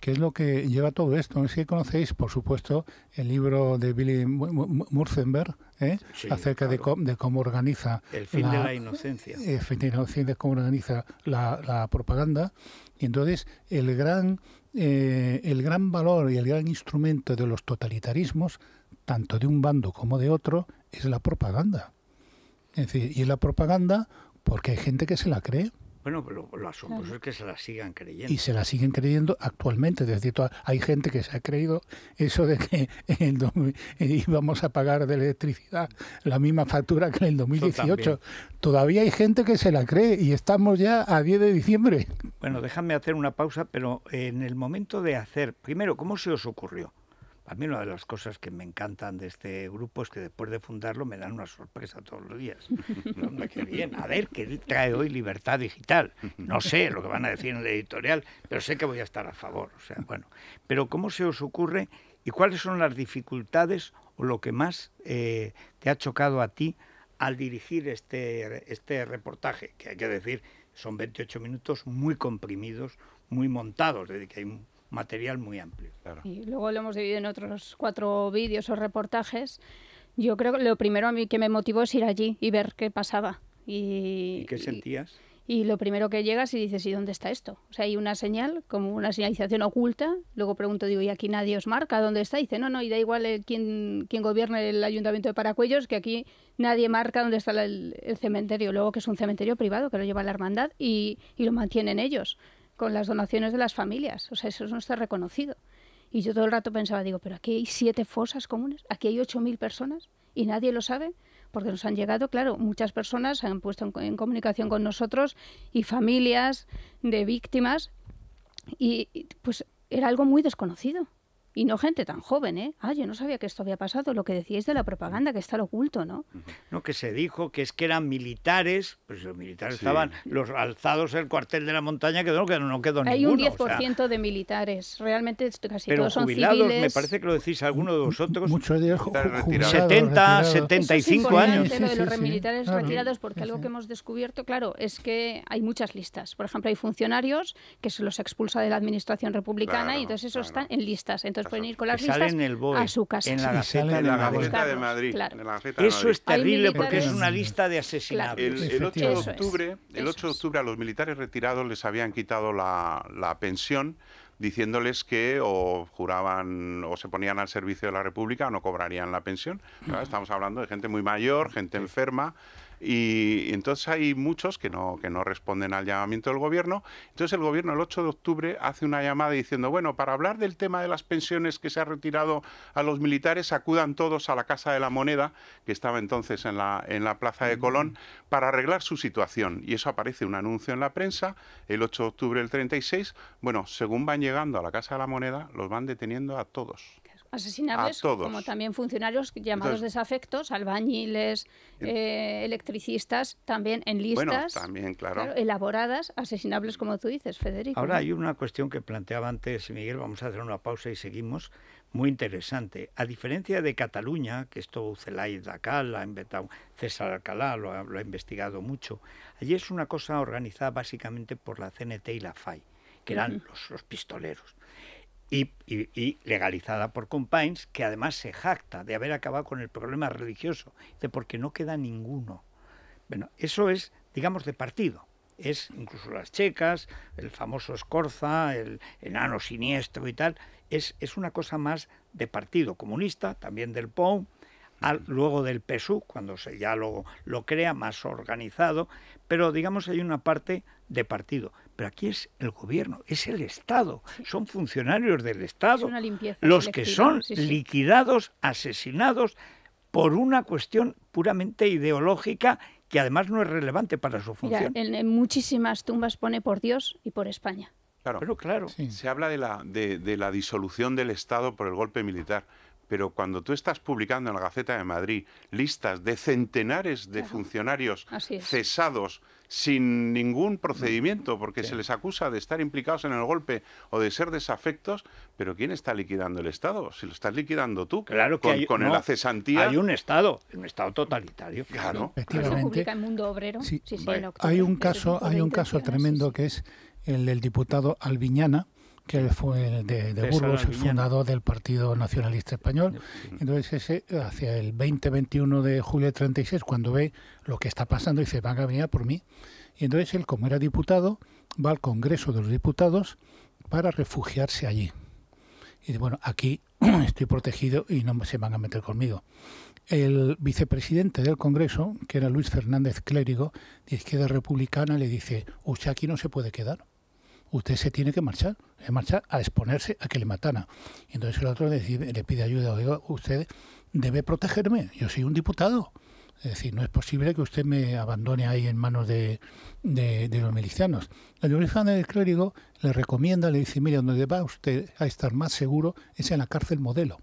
¿Qué es lo que lleva todo esto? Es que conocéis, por supuesto, el libro de Billy Murzenberg ¿eh? acerca de, cómo, de, cómo, organiza... El fin de la inocencia. Eh, el fin de la inocencia, cómo organiza la, propaganda. Y entonces el gran, eh, el gran valor y el gran instrumento de los totalitarismos, tanto de un bando como de otro, es la propaganda. Es decir, y la propaganda porque hay gente que se la cree bueno, pues lo, lo asombroso es que se la sigan creyendo. Y se la siguen creyendo actualmente. Es decir, hay gente que se ha creído eso de que eh, íbamos a pagar de electricidad la misma factura que en el 2018. Todavía hay gente que se la cree y estamos ya a 10 de diciembre. Bueno, déjame hacer una pausa, pero en el momento de hacer, primero, ¿cómo se os ocurrió? A mí una de las cosas que me encantan de este grupo es que después de fundarlo me dan una sorpresa todos los días. bien. A ver, ¿qué trae hoy Libertad Digital? No sé lo que van a decir en la editorial, pero sé que voy a estar a favor. O sea, bueno. Pero ¿cómo se os ocurre y cuáles son las dificultades o lo que más eh, te ha chocado a ti al dirigir este, este reportaje? Que hay que decir, son 28 minutos muy comprimidos, muy montados, desde que hay material muy amplio. Y luego lo hemos dividido en otros cuatro vídeos o reportajes. Yo creo que lo primero a mí que me motivó es ir allí y ver qué pasaba. ¿Y, qué sentías? Y, lo primero que llegas y dices, ¿y dónde está esto? O sea, hay una señal, como una señalización oculta. Luego pregunto, digo, ¿y aquí nadie os marca dónde está? dice, no, no, y da igual el quién, quién gobierne el ayuntamiento de Paracuellos, que aquí nadie marca dónde está el, cementerio. Luego que es un cementerio privado, que lo lleva la hermandad y, y lo mantienen ellos con las donaciones de las familias. O sea, eso no está reconocido. Y yo todo el rato pensaba, digo, pero aquí hay siete fosas comunes, aquí hay ocho mil personas y nadie lo sabe porque nos han llegado, claro, muchas personas se han puesto en, comunicación con nosotros y familias de víctimas y pues era algo muy desconocido. Y no gente tan joven, ¿eh? Ah, yo no sabía que esto había pasado, lo que decíais de la propaganda, que está lo oculto, ¿no? No, que se dijo que es que eran militares, pues los militares estaban los alzados el cuartel de la montaña, que no quedó, ni Hay Hay un 10% de militares, realmente casi todos son jubilados, me parece que lo decís alguno de vosotros. Muchos de ellos 70, 75 años. de los militares retirados, porque algo que hemos descubierto, claro, es que hay muchas listas. Por ejemplo, hay funcionarios que se los expulsa de la administración republicana y entonces esos están en listas. Y pueden el BOE, a su casa. En la Gaceta, de Madrid. Eso es terrible porque es una lista de asesinatos. El, 8 de octubre, a los militares retirados les habían quitado la, pensión diciéndoles que o juraban o se ponían al servicio de la República o no cobrarían la pensión. estamos hablando de gente muy mayor, gente enferma, y entonces hay muchos que no, que no responden al llamamiento del gobierno. Entonces el gobierno el 8 de octubre hace una llamada diciendo, bueno, para hablar del tema de las pensiones que se ha retirado a los militares, acudan todos a la Casa de la Moneda, que estaba entonces en la, en la Plaza de Colón, mm. para arreglar su situación. Y eso aparece un anuncio en la prensa el 8 de octubre del 36. Bueno, según van llegando a la Casa de la Moneda, los van deteniendo a todos. Asesinables, como también funcionarios llamados desafectos, albañiles, eh, electricistas, también en listas elaboradas, asesinables, como tú dices, Federico. Ahora hay una cuestión que planteaba antes Miguel, vamos a hacer una pausa y seguimos, muy interesante. A diferencia de Cataluña, que esto Celay Dacal, ha inventado, César Alcalá lo ha, investigado mucho, allí es una cosa organizada básicamente por la CNT y la FAI, que eran los pistoleros y, legalizada por compaines que además se jacta de haber acabado con el problema religioso, de porque no queda ninguno. Bueno, eso es, digamos, de partido. Es incluso las checas, el famoso Escorza, el enano siniestro y tal, es, es una cosa más de partido comunista, también del POU, luego del PSU, cuando se ya lo, lo crea, más organizado, pero digamos hay una parte de partido. Pero aquí es el gobierno, es el Estado, son funcionarios del Estado los que son liquidados, asesinados por una cuestión puramente ideológica que además no es relevante para su función. en, muchísimas tumbas pone por Dios y por España. Claro, pero claro. Se habla de la, de, la disolución del Estado por el golpe militar pero cuando tú estás publicando en la Gaceta de Madrid listas de centenares de funcionarios cesados sin ningún mm, procedimiento, porque se les acusa de estar implicados en el golpe o de ser desafectos, pero ¿quién está liquidando el Estado? Si lo estás liquidando tú, con, hay, con el Hay un Estado, un Estado totalitario. Claro, Mundo Obrero. Sí, sí, en hay un caso, hay un caso tremendo que es el del diputado Alviñana, que él fue el de, Burgos, el fundador del Partido Nacionalista Español. Entonces, ese, hacia el 20-21 de julio de 36, cuando ve lo que está pasando, dice, van a venir por mí. Y entonces él, como era diputado, va al Congreso de los Diputados para refugiarse allí. Y dice, bueno, aquí estoy protegido y no se van a meter conmigo. El vicepresidente del Congreso, que era Luis Fernández Clérigo, de Izquierda Republicana, le dice, usted aquí no se puede quedar usted se tiene que marchar, se marcha a exponerse a que le matara. Y entonces el otro le, pide ayuda, usted debe protegerme, yo soy un diputado. Es decir, no es posible que usted me abandone ahí en manos de, los milicianos. El orifán del clérigo le recomienda, le dice, mire, donde va usted a estar más seguro es en la cárcel modelo.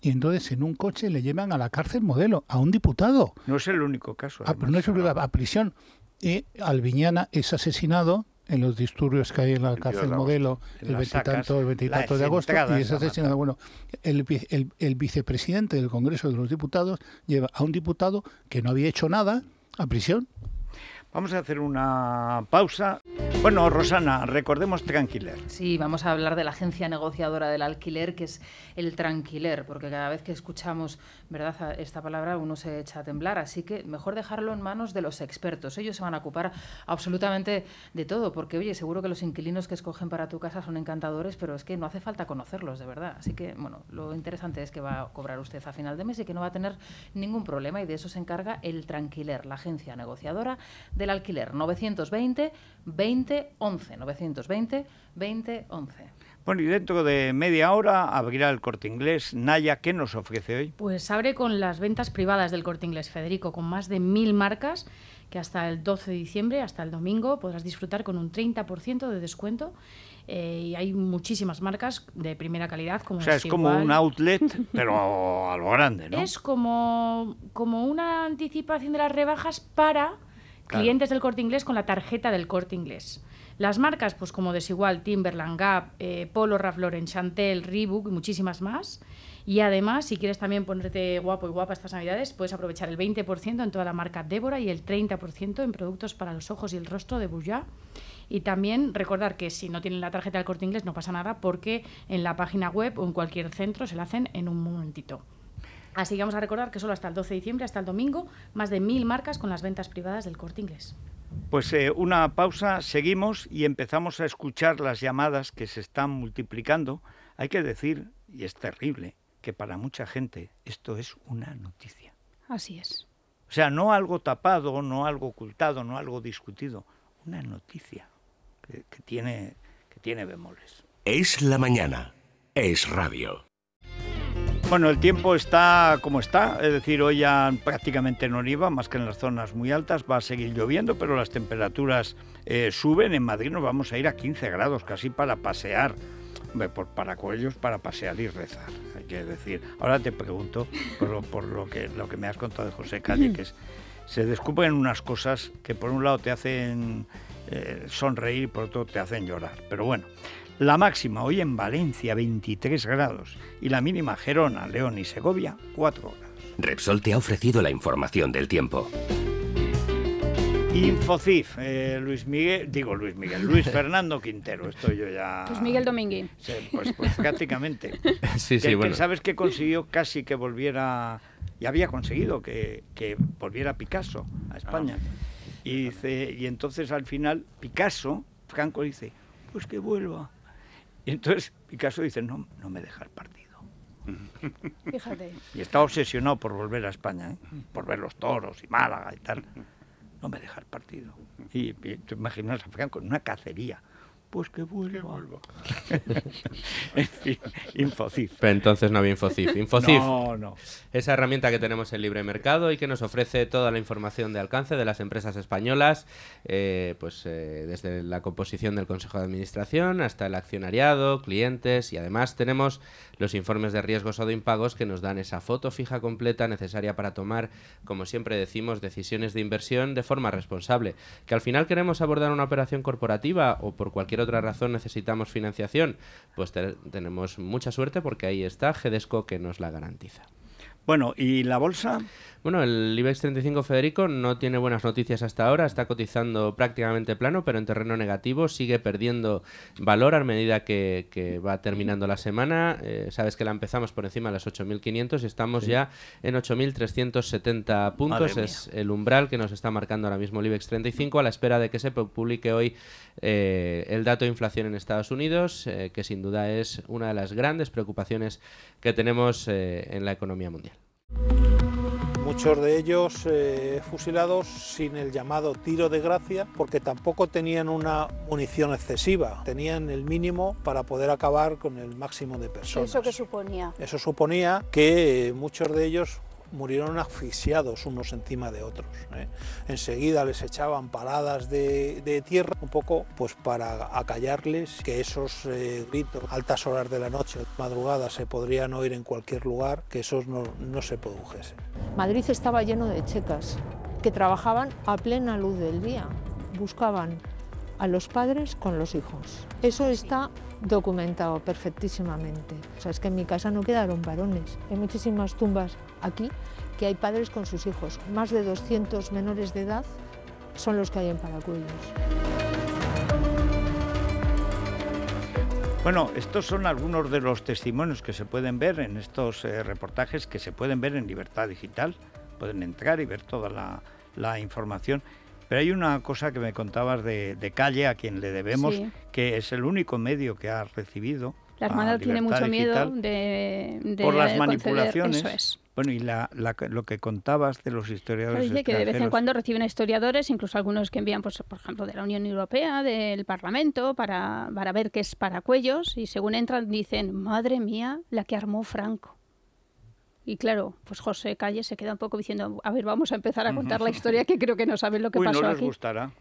Y entonces en un coche le llevan a la cárcel modelo, a un diputado. No es el único caso. Ah, no es el, a prisión. Y Alviñana es asesinado en los disturbios que hay en la cárcel modelo el 24 de agosto y es asesinado. Bueno, el, el, el, vicepresidente del Congreso de los Diputados lleva a un diputado que no había hecho nada a prisión Vamos a hacer una pausa. Bueno, Rosana, recordemos Tranquiler. Sí, vamos a hablar de la agencia negociadora del alquiler, que es el Tranquiler, porque cada vez que escuchamos ¿verdad? esta palabra uno se echa a temblar, así que mejor dejarlo en manos de los expertos. Ellos se van a ocupar absolutamente de todo, porque oye, seguro que los inquilinos que escogen para tu casa son encantadores, pero es que no hace falta conocerlos, de verdad. Así que, bueno, lo interesante es que va a cobrar usted a final de mes y que no va a tener ningún problema, y de eso se encarga el Tranquiler, la agencia negociadora del alquiler 920 20 11 920 20 Bueno, y dentro de media hora abrirá el corte inglés. Naya, ¿qué nos ofrece hoy? Pues abre con las ventas privadas del corte inglés, Federico, con más de mil marcas que hasta el 12 de diciembre, hasta el domingo, podrás disfrutar con un 30% de descuento. Eh, y hay muchísimas marcas de primera calidad. Como o sea, es como un outlet, pero a lo grande, ¿no? Es como, como una anticipación de las rebajas para Clientes del corte inglés con la tarjeta del corte inglés. Las marcas, pues como Desigual, Timberland, Gap, eh, Polo, Ralph Lauren, Chantel, Reebok y muchísimas más. Y además, si quieres también ponerte guapo y guapa estas navidades, puedes aprovechar el 20% en toda la marca Débora y el 30% en productos para los ojos y el rostro de Bouillard. Y también recordar que si no tienen la tarjeta del corte inglés no pasa nada porque en la página web o en cualquier centro se la hacen en un momentito. Así que vamos a recordar que solo hasta el 12 de diciembre, hasta el domingo, más de mil marcas con las ventas privadas del corte inglés. Pues eh, una pausa, seguimos y empezamos a escuchar las llamadas que se están multiplicando. Hay que decir, y es terrible, que para mucha gente esto es una noticia. Así es. O sea, no algo tapado, no algo ocultado, no algo discutido, una noticia tiene, que tiene bemoles. Es la mañana, es radio. Bueno, el tiempo está como está, es decir, hoy ya prácticamente no nieva, más que en las zonas muy altas, va a seguir lloviendo, pero las temperaturas eh, suben. En Madrid nos vamos a ir a 15 grados casi para pasear, por paracuellos, para pasear y rezar, hay que decir. Ahora te pregunto por lo, por lo, que, lo que me has contado de José Calle, que se descubren unas cosas que por un lado te hacen eh, sonreír, por otro te hacen llorar, pero bueno. La máxima hoy en Valencia 23 grados y la mínima Gerona, León y Segovia 4 horas. Repsol te ha ofrecido la información del tiempo. Infocif, eh, Luis Miguel, digo Luis Miguel, Luis Fernando Quintero, estoy yo ya. Luis Miguel Domínguez. Sí, pues, pues prácticamente. sí, sí, bueno. sabes que consiguió casi que volviera, y había conseguido que, volviera Picasso a España. Ah, y, dice, y entonces al final Picasso, Franco dice, pues que vuelva y entonces Picasso dice, no, no me deja el partido. Fíjate. Y está obsesionado por volver a España, ¿eh? por ver los toros y Málaga y tal. No me deja el partido. Y, tú imaginas a Franco en una cacería pues que vuelva. en fin, Infocif. Pero entonces no había Infocif. Infocif no, no. esa herramienta que tenemos en libre mercado y que nos ofrece toda la información de alcance de las empresas españolas, eh, pues eh, desde la composición del Consejo de Administración hasta el accionariado, clientes y además tenemos los informes de riesgos o de impagos que nos dan esa foto fija completa necesaria para tomar, como siempre decimos, decisiones de inversión de forma responsable. Que al final queremos abordar una operación corporativa o por cualquier otra razón necesitamos financiación, pues tenemos mucha suerte porque ahí está GEDESCO que nos la garantiza. Bueno, ¿y la bolsa? Bueno, el IBEX 35 Federico no tiene buenas noticias hasta ahora, está cotizando prácticamente plano, pero en terreno negativo, sigue perdiendo valor a medida que, va terminando la semana. Eh, sabes que la empezamos por encima de las 8.500 y estamos ya en 8.370 puntos, es el umbral que nos está marcando ahora mismo el IBEX 35 a la espera de que se publique hoy eh, el dato de inflación en Estados Unidos, eh, que sin duda es una de las grandes preocupaciones que tenemos en la economía mundial. Muchos de ellos eh, fusilados sin el llamado tiro de gracia porque tampoco tenían una munición excesiva, tenían el mínimo para poder acabar con el máximo de personas. ¿Eso qué suponía? Eso suponía que eh, muchos de ellos murieron asfixiados unos encima de otros. ¿eh? Enseguida les echaban paladas de, tierra, un poco pues para acallarles, que esos eh, gritos altas horas de la noche, madrugada, se podrían oír en cualquier lugar, que esos no, no se produjesen. Madrid estaba lleno de checas que trabajaban a plena luz del día, buscaban a los padres con los hijos. Eso está documentado perfectísimamente. O sea, es que en mi casa no quedaron varones. Hay muchísimas tumbas aquí que hay padres con sus hijos. Más de 200 menores de edad son los que hay en Paracuellos. Bueno, estos son algunos de los testimonios que se pueden ver en estos eh, reportajes que se pueden ver en Libertad Digital. Pueden entrar y ver toda la información pero hay una cosa que me contabas de, calle, a quien le debemos, que es el único medio que ha recibido. La tiene mucho miedo de, Por las manipulaciones. Bueno, y lo que contabas de los historiadores. Dice que de vez en cuando reciben historiadores, incluso algunos que envían, pues, por ejemplo, de la Unión Europea, del Parlamento, para, para ver qué es para cuellos, y según entran dicen, madre mía, la que armó Franco. Y claro, pues José Calle se queda un poco diciendo, a ver, vamos a empezar a contar la historia que creo que no saben lo que Uy, pasó no les gustará.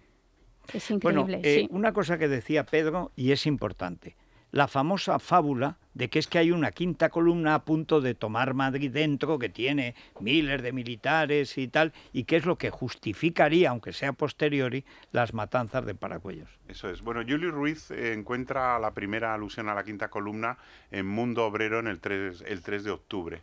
Es increíble. Eh, una cosa que decía Pedro y es importante, la famosa fábula de que es que hay una quinta columna a punto de tomar Madrid dentro que tiene miles de militares y tal, y que es lo que justificaría, aunque sea posteriori, las matanzas de Paracuellos. Eso es. Bueno, Julio Ruiz eh, encuentra la primera alusión a la quinta columna en Mundo Obrero en el 3, el 3 de octubre.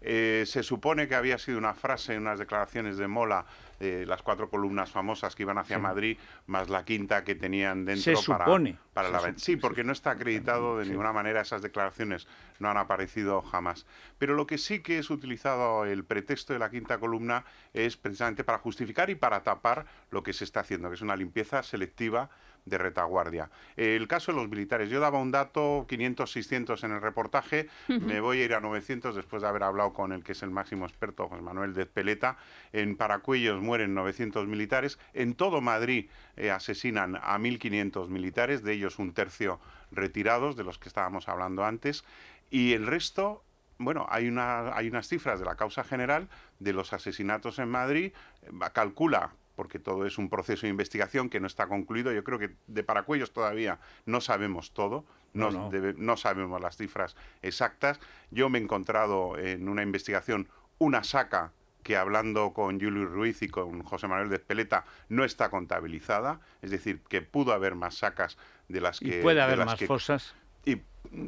Eh, se supone que había sido una frase en unas declaraciones de Mola, eh, las cuatro columnas famosas que iban hacia Madrid, más la quinta que tenían dentro para, supone. para la Sí, porque no está acreditado de ninguna manera, esas declaraciones no han aparecido jamás. Pero lo que sí que es utilizado el pretexto de la quinta columna es precisamente para justificar y para tapar lo que se está haciendo, que es una limpieza selectiva de retaguardia. El caso de los militares, yo daba un dato, 500, 600 en el reportaje, me voy a ir a 900 después de haber hablado con el que es el máximo experto, José Manuel de Peleta. En Paracuellos mueren 900 militares, en todo Madrid eh, asesinan a 1.500 militares, de ellos un tercio retirados, de los que estábamos hablando antes, y el resto bueno, hay, una, hay unas cifras de la causa general de los asesinatos en Madrid, eh, calcula porque todo es un proceso de investigación que no está concluido. Yo creo que de Paracuellos todavía no sabemos todo, no, sabemos las cifras exactas. Yo me he encontrado en una investigación una saca que hablando con Julio Ruiz y con José Manuel de Espeleta no está contabilizada, es decir, que pudo haber más sacas de las que... Y puede haber más fosas. Y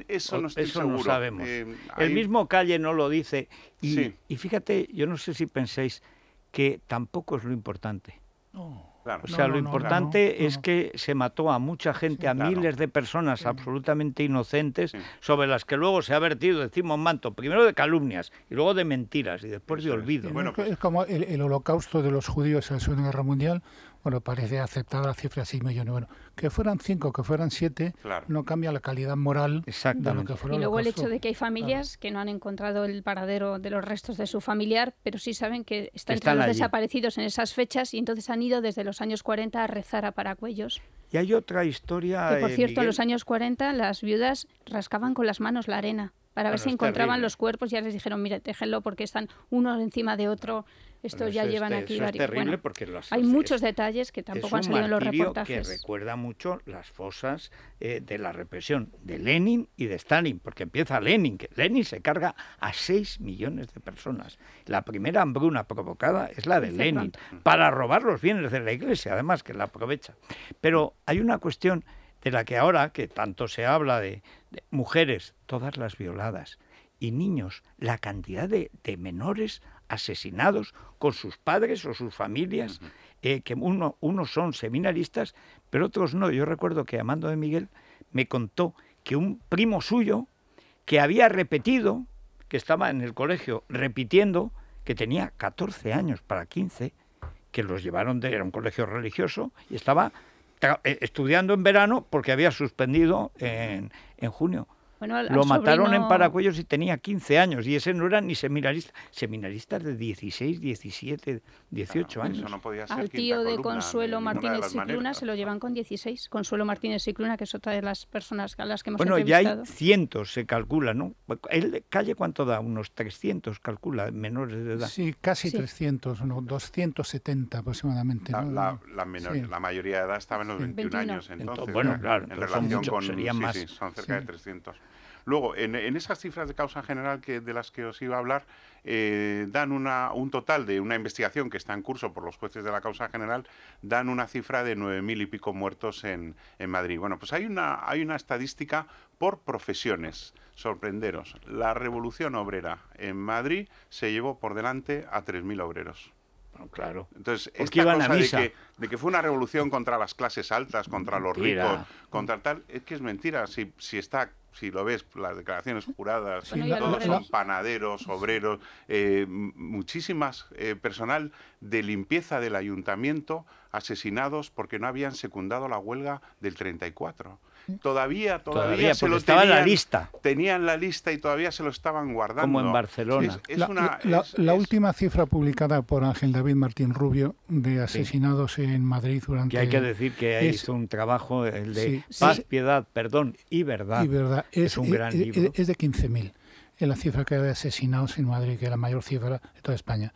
eso no estoy eso No sabemos. Eh, El mismo Calle no lo dice. Y, y fíjate, yo no sé si pensáis que tampoco es lo importante. O sea, lo importante es que se mató a mucha gente, a miles de personas absolutamente inocentes, sobre las que luego se ha vertido, decimos manto, primero de calumnias y luego de mentiras y después de olvido. Bueno, Es pues como el holocausto de los judíos en la Segunda Guerra Mundial bueno, parece aceptar la cifra de 6 millones. Bueno, que fueran 5, que fueran 7, no cambia la calidad moral de lo que fueron Y luego el hecho de que hay familias que no han encontrado el paradero de los restos de su familiar, pero sí saben que están desaparecidos en esas fechas y entonces han ido desde los años 40 a rezar a Paracuellos. Y hay otra historia. Que por cierto, en los años 40 las viudas rascaban con las manos la arena para ver si encontraban los cuerpos. Ya les dijeron, mire, déjenlo porque están uno encima de otro. Esto ya llevan aquí varios. Es terrible porque hay muchos detalles que tampoco han salido en los reportajes. que recuerda mucho las fosas eh, de la represión de Lenin y de Stalin, porque empieza Lenin, que Lenin se carga a 6 millones de personas. La primera hambruna provocada es la de Lenin, para robar los bienes de la Iglesia, además que la aprovecha. Pero hay una cuestión de la que ahora, que tanto se habla de, mujeres, todas las violadas, y niños, la cantidad de, menores asesinados con sus padres o sus familias, eh, que uno, unos son seminaristas, pero otros no. Yo recuerdo que Amando de Miguel me contó que un primo suyo que había repetido, que estaba en el colegio repitiendo, que tenía 14 años para 15, que los llevaron de, era un colegio religioso, y estaba eh, estudiando en verano porque había suspendido en, en junio lo mataron en Paracuellos y tenía 15 años y ese no era ni seminarista, seminaristas de 16, 17, 18 años. podía al tío de Consuelo Martínez Cicluna se lo llevan con 16. Consuelo Martínez Cicluna, que es otra de las personas a las que hemos entrevistado. Bueno, ya hay cientos, se calcula, ¿no? ¿El calle cuánto da? Unos 300, calcula, menores de edad. Sí, casi 300, unos 270 aproximadamente. La, la, mayoría de edad estaba en los 21, años entonces. bueno, claro, en relación son con, Sí, más. son cerca de 300. Luego, en, esas cifras de causa general que, de las que os iba a hablar, eh, dan una, un total de una investigación que está en curso por los jueces de la causa general, dan una cifra de 9.000 y pico muertos en, Madrid. Bueno, pues hay una, hay una estadística por profesiones. Sorprenderos, la revolución obrera en Madrid se llevó por delante a 3.000 obreros. Claro. Entonces, es que cosa de que, de, que, fue una revolución contra las clases altas, contra los ricos, contra tal, es que es mentira. Si, si está si lo ves, las declaraciones juradas, todos son panaderos, obreros, eh, muchísimas eh, personal de limpieza del ayuntamiento asesinados porque no habían secundado la huelga del 34. Todavía, todavía, se lo estaba en la lista. Tenían la lista y todavía se lo estaban guardando. Como en Barcelona. la, última cifra publicada por Ángel David Martín Rubio de asesinados en Madrid durante. hay que decir que ha hizo un trabajo el de paz, piedad, perdón y verdad. Es, un gran libro. Es de 15.000 Es la cifra que de asesinados en Madrid, que es la mayor cifra de toda España.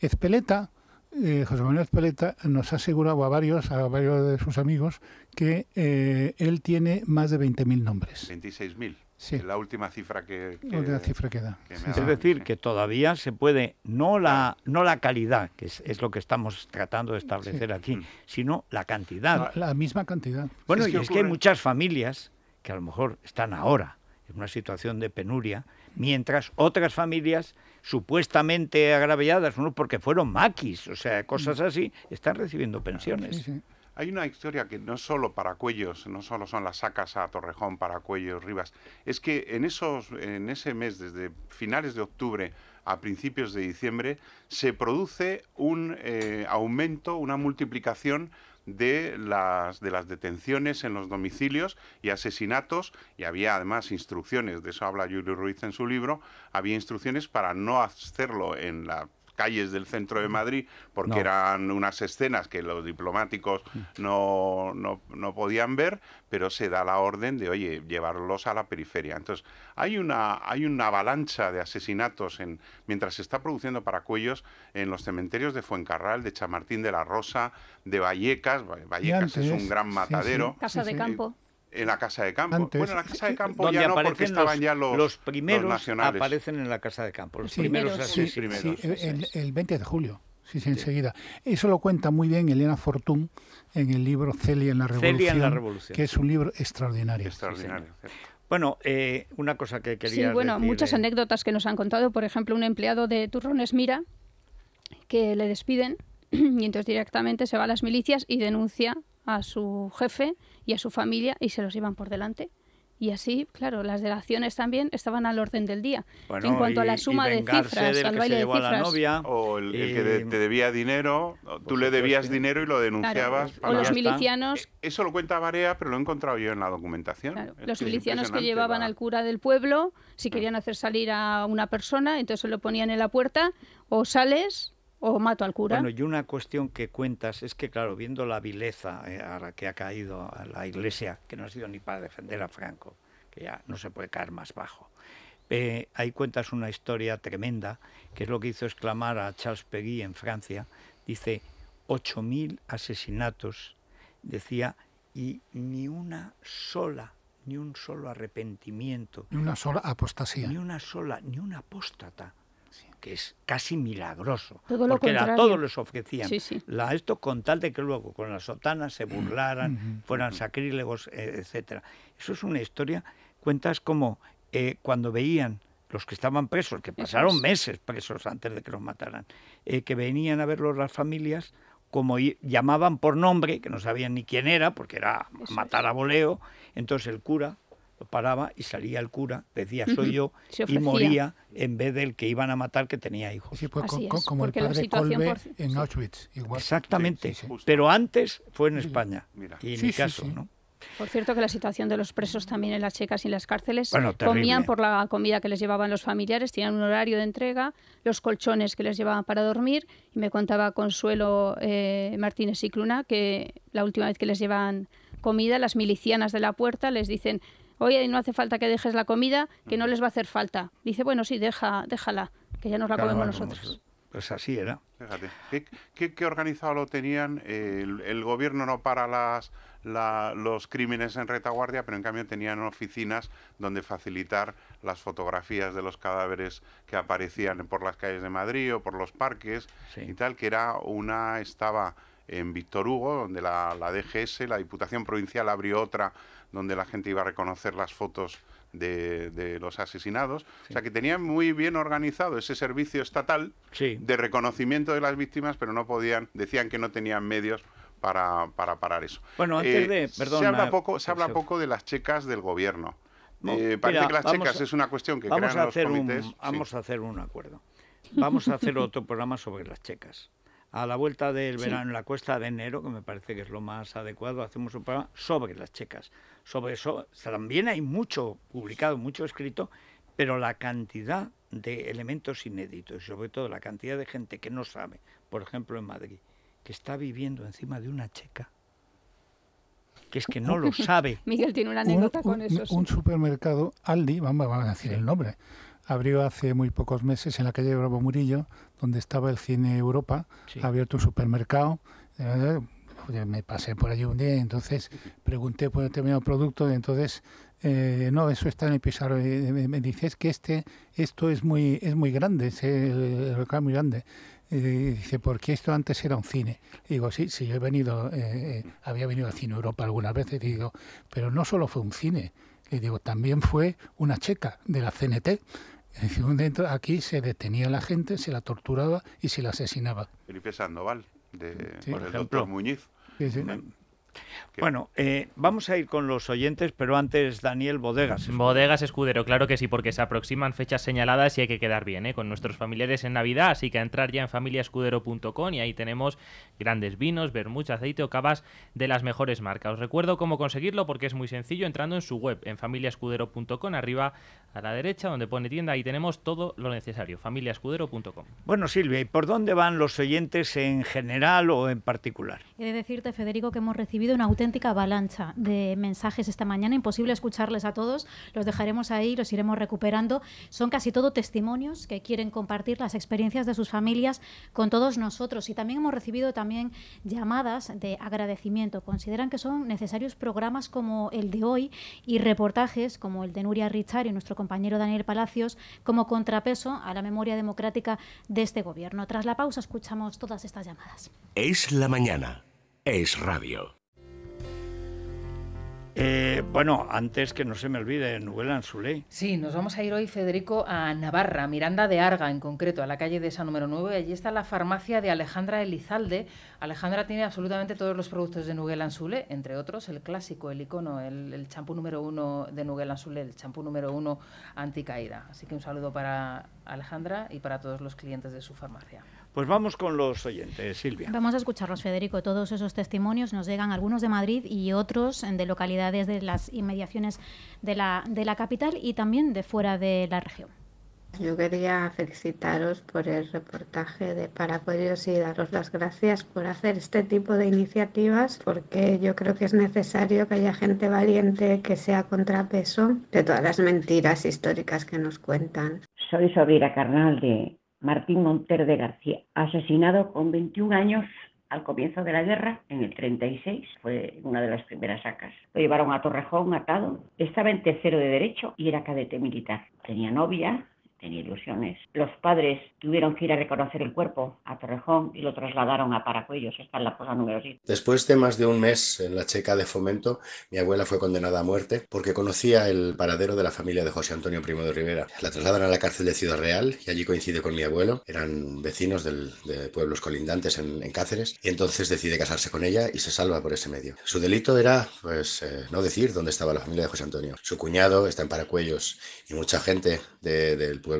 Ezpeleta eh, José Manuel Paleta nos ha asegurado a varios, a varios de sus amigos, que eh, él tiene más de 20.000 nombres. 26.000. Sí. La última cifra que, cifra que da. Es decir, que todavía se puede, no la, no la calidad, que es, lo que estamos tratando de establecer aquí, mm. sino la cantidad. La, misma cantidad. Bueno, y es que hay muchas familias que a lo mejor están ahora en una situación de penuria, mientras otras familias supuestamente agraviadas, ¿no? porque fueron maquis, o sea, cosas así, están recibiendo pensiones. Hay una historia que no solo para Cuellos, no solo son las sacas a Torrejón, para Cuellos, Rivas, es que en, esos, en ese mes, desde finales de octubre a principios de diciembre, se produce un eh, aumento, una multiplicación de las, de las detenciones en los domicilios y asesinatos, y había además instrucciones, de eso habla Julio Ruiz en su libro, había instrucciones para no hacerlo en la calles del centro de mm. Madrid, porque eran unas escenas que los diplomáticos mm. no, podían ver, pero se da la orden de, oye, llevarlos a la periferia. Entonces, hay una, hay una avalancha de asesinatos en, mientras se está produciendo Paracuellos en los cementerios de Fuencarral, de Chamartín de la Rosa, de Vallecas. Vallecas es un ¿eh? gran matadero. Casa de campo. En la Casa de Campo. Bueno, en la Casa de Campo ya no, porque estaban ya los, los primeros aparecen en la Casa de Campo. Los primeros, sí, sí, El, 20 de julio. Sí, sí, enseguida. Eso lo cuenta muy bien Elena Fortún en el libro Celia en la Revolución, que es un libro extraordinario. Extraordinario. Bueno, eh, una cosa que quería. Sí, bueno, muchas eh, anécdotas que nos han contado. Por ejemplo, un empleado de Turrones Mira que le despiden y entonces directamente se va a las milicias y denuncia a su jefe y a su familia y se los iban por delante. Y así, claro, las delaciones también estaban al orden del día. en cuanto a la suma de cifras, al baile de cifras. Novia, o el, que eh, te debía dinero, tú le debías dinero y lo denunciabas. a O los milicianos. E, eso lo cuenta Barea, pero lo he encontrado yo en la documentación. Los milicianos que llevaban al cura del pueblo, si ah. querían hacer salir a una persona, entonces lo ponían en la puerta, o sales o mato al cura. Bueno, y una cuestión que cuentas es que, claro, viendo la vileza eh, a la que ha caído la Iglesia, que no ha sido ni para defender a Franco, que ya no se puede caer más bajo, eh, ahí cuentas una historia tremenda, que es lo que hizo exclamar a Charles Peguy en Francia. Dice, 8.000 asesinatos, decía, y ni una sola, ni un solo arrepentimiento. Ni una sola apostasía. Ni una sola, ni una apóstata que es casi milagroso, todo porque a todos les ofrecían La, esto con tal de que luego con las sotana se burlaran, fueran sacrílegos, e, etcétera. Eso es una historia, cuentas como eh, cuando veían los que estaban presos, que pasaron meses presos antes de que los mataran, eh, que venían a verlos las familias, como llamaban por nombre, que no sabían ni quién era, porque era matar a voleo, entonces el cura paraba y salía el cura, decía soy yo, y moría en vez del que iban a matar que tenía hijos. Sí, es, como el padre en Auschwitz. Exactamente, pero antes fue en España, y en mi caso, ¿no? Por cierto, que la situación de los presos también en las checas y en las cárceles comían por la comida que les llevaban los familiares, tenían un horario de entrega, los colchones que les llevaban para dormir. Y me contaba Consuelo eh, Martínez y Cluna que la última vez que les llevan comida, las milicianas de la puerta les dicen oye, no hace falta que dejes la comida, que no les va a hacer falta. Dice, bueno, sí, deja, déjala, que ya nos la comemos pues, nosotros. Pues así era. Fíjate, ¿qué, organizado lo tenían? el, gobierno no para las, los crímenes en retaguardia, pero en cambio tenían oficinas donde facilitar las fotografías de los cadáveres que aparecían por las calles de Madrid o por los parques y tal, que era una, estaba en Víctor Hugo, donde la, la DGS, la Diputación Provincial, abrió otra donde la gente iba a reconocer las fotos de, los asesinados. O sea, que tenían muy bien organizado ese servicio estatal de reconocimiento de las víctimas, pero no podían, decían que no tenían medios para, parar eso. Bueno, eh, antes de... se habla, poco, se habla poco de las checas del gobierno. Eh, parece que las checas es una cuestión que crean los comités. Vamos a hacer un acuerdo. Vamos a hacer otro programa sobre las checas a la vuelta del verano, en la cuesta de enero, que me parece que es lo más adecuado, hacemos un programa sobre las checas. Sobre eso también hay mucho publicado, mucho escrito, pero la cantidad de elementos inéditos sobre todo la cantidad de gente que no sabe, por ejemplo en Madrid, que está viviendo encima de una checa, que es que no lo sabe. Miguel tiene una anécdota con eso. Un, supermercado, Aldi, vamos a decir el nombre, abrió hace muy pocos meses en la calle Bravo Murillo, donde estaba el Cine Europa, ha abierto un supermercado. Eh, me pasé por allí un día entonces pregunté por determinado producto y entonces eh, no, eso está en el pisarro eh, me, dices que este, esto es muy, es muy grande, es muy grande. y dice, qué esto antes era un cine. digo, sí, sí, yo he venido, había venido al Cine Europa algunas veces, digo, pero no solo fue un cine, le digo, también fue una checa de la CNT aquí se detenía a la gente, se la torturaba y se la asesinaba. Felipe Sandoval, de, por, ejemplo. Muñiz. Bueno, eh, vamos a ir con los oyentes, pero antes Daniel Bodegas. Bodegas Escudero, claro que sí, porque se aproximan fechas señaladas y hay que quedar bien ¿eh? con nuestros familiares en Navidad, así que a entrar ya en familiaescudero.com y ahí tenemos grandes vinos, vermucha, aceite o cabas de las mejores marcas. Os recuerdo cómo conseguirlo porque es muy sencillo entrando en su web, en familiaescudero.com, arriba a la derecha donde pone tienda, ahí tenemos todo lo necesario, familiaescudero.com. Bueno, Silvia, ¿y por dónde van los oyentes en general o en particular? He decirte, Federico, que hemos recibido una auténtica avalancha de mensajes esta mañana, imposible escucharles a todos, los dejaremos ahí, los iremos recuperando. Son casi todo testimonios que quieren compartir las experiencias de sus familias con todos nosotros y también hemos recibido también llamadas de agradecimiento. Consideran que son necesarios programas como el de hoy y reportajes como el de Nuria Richard y nuestro compañero Daniel Palacios como contrapeso a la memoria democrática de este gobierno. Tras la pausa escuchamos todas estas llamadas. Es la mañana. Es radio. Eh, bueno, antes que no se me olvide, ¿Nuguel Anzulé. Sí, nos vamos a ir hoy, Federico, a Navarra, Miranda de Arga en concreto, a la calle de esa número 9. Allí está la farmacia de Alejandra Elizalde. Alejandra tiene absolutamente todos los productos de Nuguel Anzulé, entre otros el clásico, el icono, el champú número uno de Nuguel Anzulé, el champú número uno anticaída. Así que un saludo para Alejandra y para todos los clientes de su farmacia. Pues vamos con los oyentes, Silvia. Vamos a escucharlos, Federico. Todos esos testimonios nos llegan, algunos de Madrid y otros de localidades de las inmediaciones de la, de la capital y también de fuera de la región. Yo quería felicitaros por el reportaje de Paracuellos y daros las gracias por hacer este tipo de iniciativas porque yo creo que es necesario que haya gente valiente que sea contrapeso de todas las mentiras históricas que nos cuentan. Soy Sobira Carnal de Martín Montero de García, asesinado con 21 años al comienzo de la guerra, en el 36, fue una de las primeras sacas. Lo llevaron a Torrejón atado. Estaba en tercero de derecho y era cadete militar. Tenía novia, ilusiones. Los padres tuvieron que ir a reconocer el cuerpo a Torrejón y lo trasladaron a Paracuellos. Esta es la cosa número 10. Después de más de un mes en la Checa de Fomento, mi abuela fue condenada a muerte porque conocía el paradero de la familia de José Antonio Primo de Rivera. La trasladan a la cárcel de Ciudad Real y allí coincide con mi abuelo. Eran vecinos del, de pueblos colindantes en, Cáceres y entonces decide casarse con ella y se salva por ese medio. Su delito era, pues, eh, no decir dónde estaba la familia de José Antonio. Su cuñado está en Paracuellos y mucha gente de, del pueblo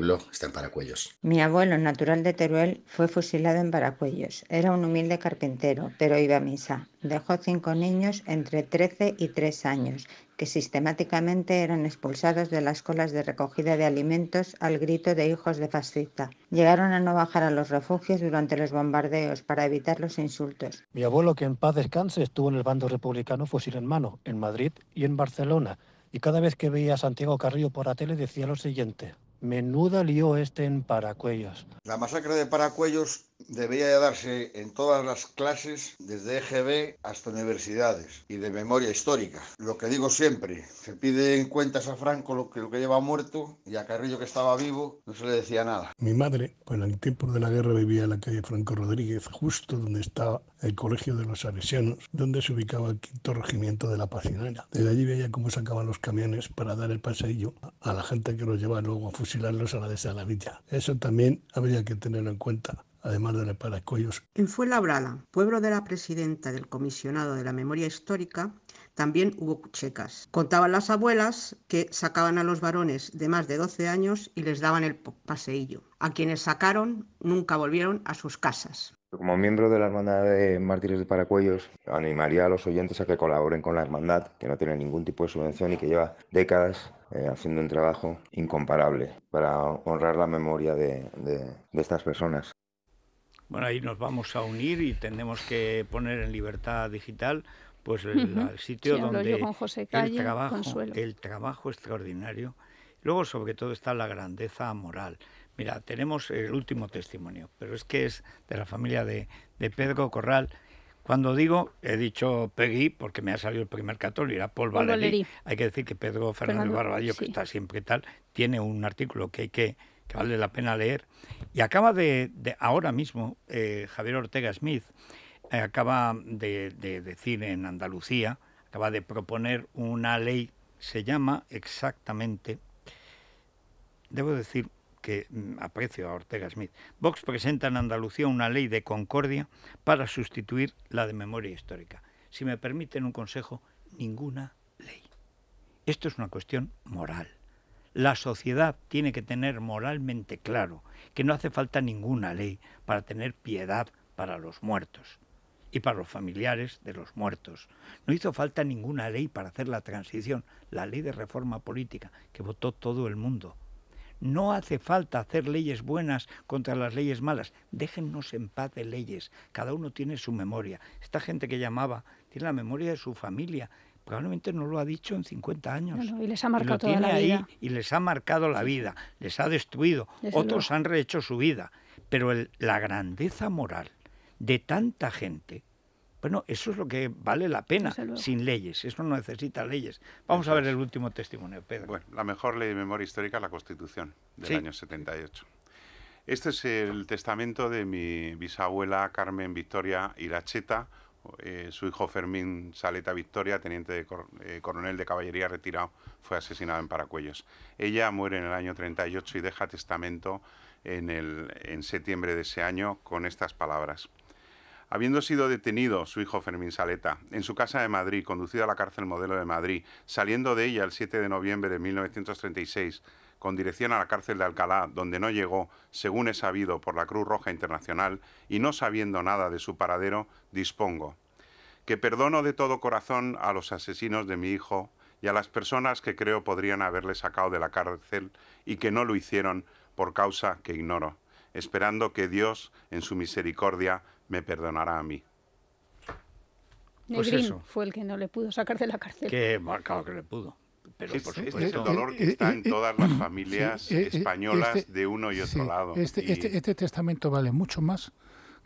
mi abuelo, natural de Teruel, fue fusilado en Paracuellos. Era un humilde carpintero, pero iba a misa. Dejó cinco niños entre 13 y 3 años, que sistemáticamente eran expulsados de las colas de recogida de alimentos al grito de hijos de fascista. Llegaron a no bajar a los refugios durante los bombardeos para evitar los insultos. Mi abuelo, que en paz descanse, estuvo en el bando republicano fusil en mano, en Madrid y en Barcelona y cada vez que veía a Santiago Carrillo por la tele decía lo siguiente, ...menuda lío este en Paracuellos. La masacre de Paracuellos debería de darse en todas las clases, desde EGB hasta universidades y de memoria histórica. Lo que digo siempre, se pide en cuentas a Franco lo que, lo que lleva muerto y a Carrillo que estaba vivo no se le decía nada. Mi madre, pues, en el tiempo de la guerra, vivía en la calle Franco Rodríguez, justo donde estaba el Colegio de los Salesianos, donde se ubicaba el quinto regimiento de la Pacinera. Desde allí veía cómo sacaban los camiones para dar el paseillo a la gente que los lleva luego a fusilarlos a la de villa. Eso también habría que tenerlo en cuenta además de Paracuellos. En Fuenlabrada, pueblo de la presidenta del comisionado de la memoria histórica, también hubo checas. Contaban las abuelas que sacaban a los varones de más de 12 años y les daban el paseillo. A quienes sacaron nunca volvieron a sus casas. Como miembro de la Hermandad de Mártires de Paracuellos, animaría a los oyentes a que colaboren con la Hermandad, que no tiene ningún tipo de subvención y que lleva décadas eh, haciendo un trabajo incomparable para honrar la memoria de estas personas. Bueno, ahí nos vamos a unir y tenemos que poner en libertad digital pues el, sitio donde el, trabajo, el trabajo extraordinario. Luego, sobre todo, está la grandeza moral. Mira, tenemos el último testimonio, pero es que es de la familia de, Pedro Corral. Cuando digo, he dicho Peggy porque me ha salido el primer católico, era Paul, Paul Hay que decir que Pedro Fernández Barballo, que está siempre tal, tiene un artículo que hay que que vale la pena leer. Y acaba de, ahora mismo, eh, Javier Ortega Smith eh, acaba de, decir en Andalucía, acaba de proponer una ley, se llama exactamente, debo decir que mm, aprecio a Ortega Smith, Vox presenta en Andalucía una ley de concordia para sustituir la de memoria histórica. Si me permiten un consejo, ninguna ley. Esto es una cuestión moral. La sociedad tiene que tener moralmente claro que no hace falta ninguna ley para tener piedad para los muertos y para los familiares de los muertos. No hizo falta ninguna ley para hacer la transición, la ley de reforma política que votó todo el mundo. No hace falta hacer leyes buenas contra las leyes malas. Déjennos en paz de leyes. Cada uno tiene su memoria. Esta gente que llamaba tiene la memoria de su familia, probablemente no lo ha dicho en 50 años. y les ha marcado toda la vida. Y les ha marcado la vida, les ha destruido. Otros han rehecho su vida. Pero la grandeza moral de tanta gente, bueno, eso es lo que vale la pena, sin leyes, eso no necesita leyes. Vamos a ver el último testimonio, Pedro. Bueno, la mejor ley de memoria histórica es la Constitución del año 78. Este es el testamento de mi bisabuela Carmen Victoria Iracheta, eh, su hijo Fermín Saleta Victoria, teniente eh, coronel de caballería retirado, fue asesinado en Paracuellos. Ella muere en el año 38 y deja testamento en, en septiembre de ese año con estas palabras. Habiendo sido detenido su hijo Fermín Saleta en su casa de Madrid, conducido a la cárcel modelo de Madrid, saliendo de ella el 7 de noviembre de 1936, con dirección a la cárcel de Alcalá, donde no llegó, según he sabido por la Cruz Roja Internacional, y no sabiendo nada de su paradero, dispongo que perdono de todo corazón a los asesinos de mi hijo y a las personas que creo podrían haberle sacado de la cárcel y que no lo hicieron por causa que ignoro, esperando que Dios, en su misericordia, me perdonará a mí. Pues Negrín fue el que no le pudo sacar de la cárcel. Qué marcado que le pudo. Pero sí, este es el eh, dolor que eh, está eh, en todas las familias españolas este, de uno y otro lado. Este, este, este, testamento vale mucho más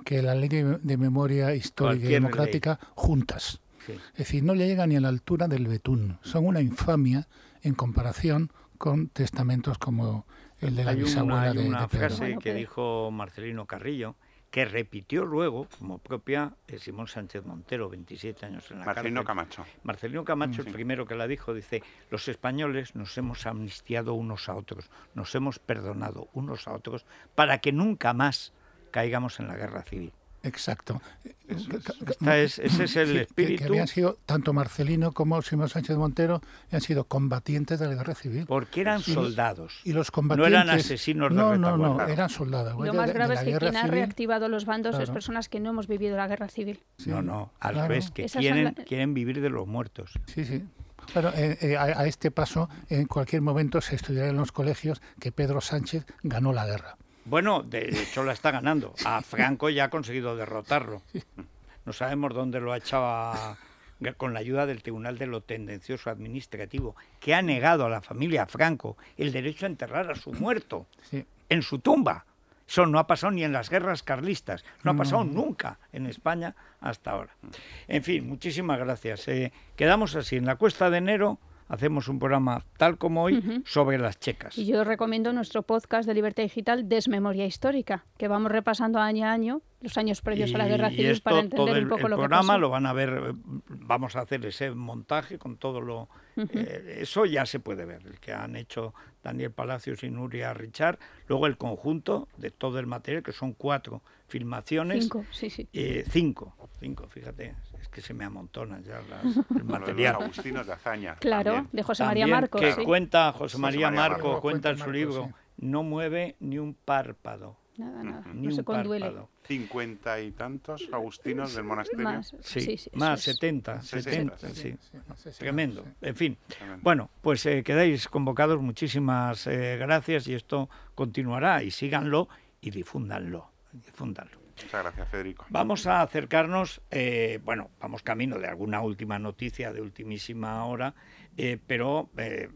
que la ley de, memoria histórica y democrática juntas. Es decir, no le llega ni a la altura del betún. Son una infamia en comparación con testamentos como el de la bisabuela de, una frase que pues. dijo Marcelino Carrillo, que repitió luego como propia Simón Sánchez Montero, 27 años en la Marcelino Camacho. Marcelino Camacho, el primero que la dijo, dice, los españoles nos hemos amnistiado unos a otros, nos hemos perdonado unos a otros para que nunca más caigamos en la guerra civil. Exacto. es, ese es el espíritu. Que, habían sido, tanto Marcelino como Simón Sánchez Montero, han sido combatientes de la guerra civil. Porque eran soldados. y los combatientes. No eran asesinos No, no, no, eran soldados. Lo más grave es que quien ha reactivado los bandos son es personas que no hemos vivido la guerra civil. no, no, al claro. revés, que quieren, vivir de los muertos. Sí, sí. Claro, eh, eh, a, este paso, en cualquier momento se estudiará en los colegios que Pedro Sánchez ganó la guerra. Bueno, de hecho la está ganando. A Franco ya ha conseguido derrotarlo. No sabemos dónde lo ha echado con la ayuda del Tribunal de lo Tendencioso Administrativo, que ha negado a la familia Franco el derecho a enterrar a su muerto en su tumba. Eso no ha pasado ni en las guerras carlistas, no, ha pasado nunca en España hasta ahora. En fin, muchísimas gracias. Eh, quedamos así, en la cuesta de enero hacemos un programa tal como hoy sobre las checas. Y yo recomiendo nuestro podcast de Libertad Digital, Desmemoria Histórica, que vamos repasando año a año los años previos a la guerra civil para entender un poco lo programa que pasó. lo van a ver, vamos a hacer ese montaje con todo lo... Eh, eso ya se puede ver, el que han hecho Daniel Palacios y Nuria Richard, luego el conjunto de todo el material, que son cuatro filmaciones. Eh, cinco, cinco, fíjate. Es que se me amontonan ya las, el material. Agustinos de Azaña. Claro, de José María Marco. Que cuenta, José María, Marco, cuenta en su libro, no mueve ni un párpado. Nada, nada, ni un Párpado. Cincuenta y tantos agustinos del monasterio. Más, sí, más, setenta, setenta, sí. Tremendo, en fin. Bueno, pues eh, quedáis convocados, muchísimas eh, gracias y esto continuará y síganlo y difúndanlo. Muchas gracias, Federico. Vamos a acercarnos, eh, bueno, vamos camino de alguna última noticia de ultimísima hora, eh, pero eh,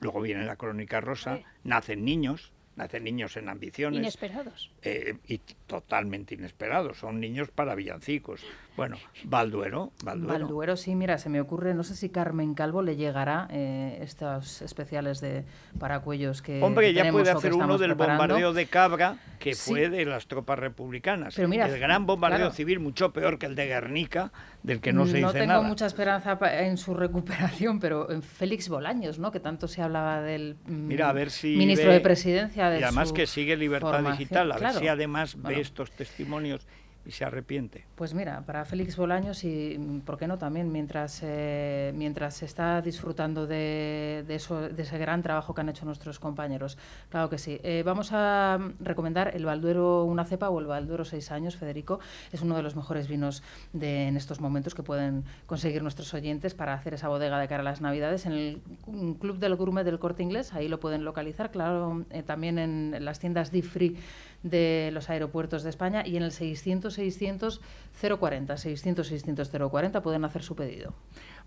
luego viene la crónica rosa, nacen niños, nacen niños en ambiciones. Inesperados. Eh, y totalmente inesperado. Son niños para villancicos. Bueno, Balduero, Balduero. sí, mira, se me ocurre, no sé si Carmen Calvo le llegará eh, estos especiales de paracuellos que. Hombre, ya puede hacer uno del bombardeo de Cabra, que fue de las tropas republicanas. el gran bombardeo civil, mucho peor que el de Guernica, del que no se no dice nada. No tengo mucha esperanza en su recuperación, pero en eh, Félix Bolaños, ¿no? Que tanto se hablaba del mira, mm, ministro de presidencia. De y además que sigue libertad digital, si además ve estos testimonios y se arrepiente. Pues mira, para Félix Bolaños y, mm, ¿por qué no también? Mientras, se eh, mientras está disfrutando de, ese gran trabajo que han hecho nuestros compañeros. Claro que sí. Eh, vamos a mm, recomendar el Balduero Una Cepa o el Balduero Seis Años, Federico. Es uno de los mejores vinos de, en estos momentos que pueden conseguir nuestros oyentes para hacer esa bodega de cara a las Navidades en el mm, Club del Gourmet del Corte Inglés. Ahí lo pueden localizar, claro, eh, también en las tiendas Deep Free de los aeropuertos de España y en el 600-600-040, 600-600-040 pueden hacer su pedido.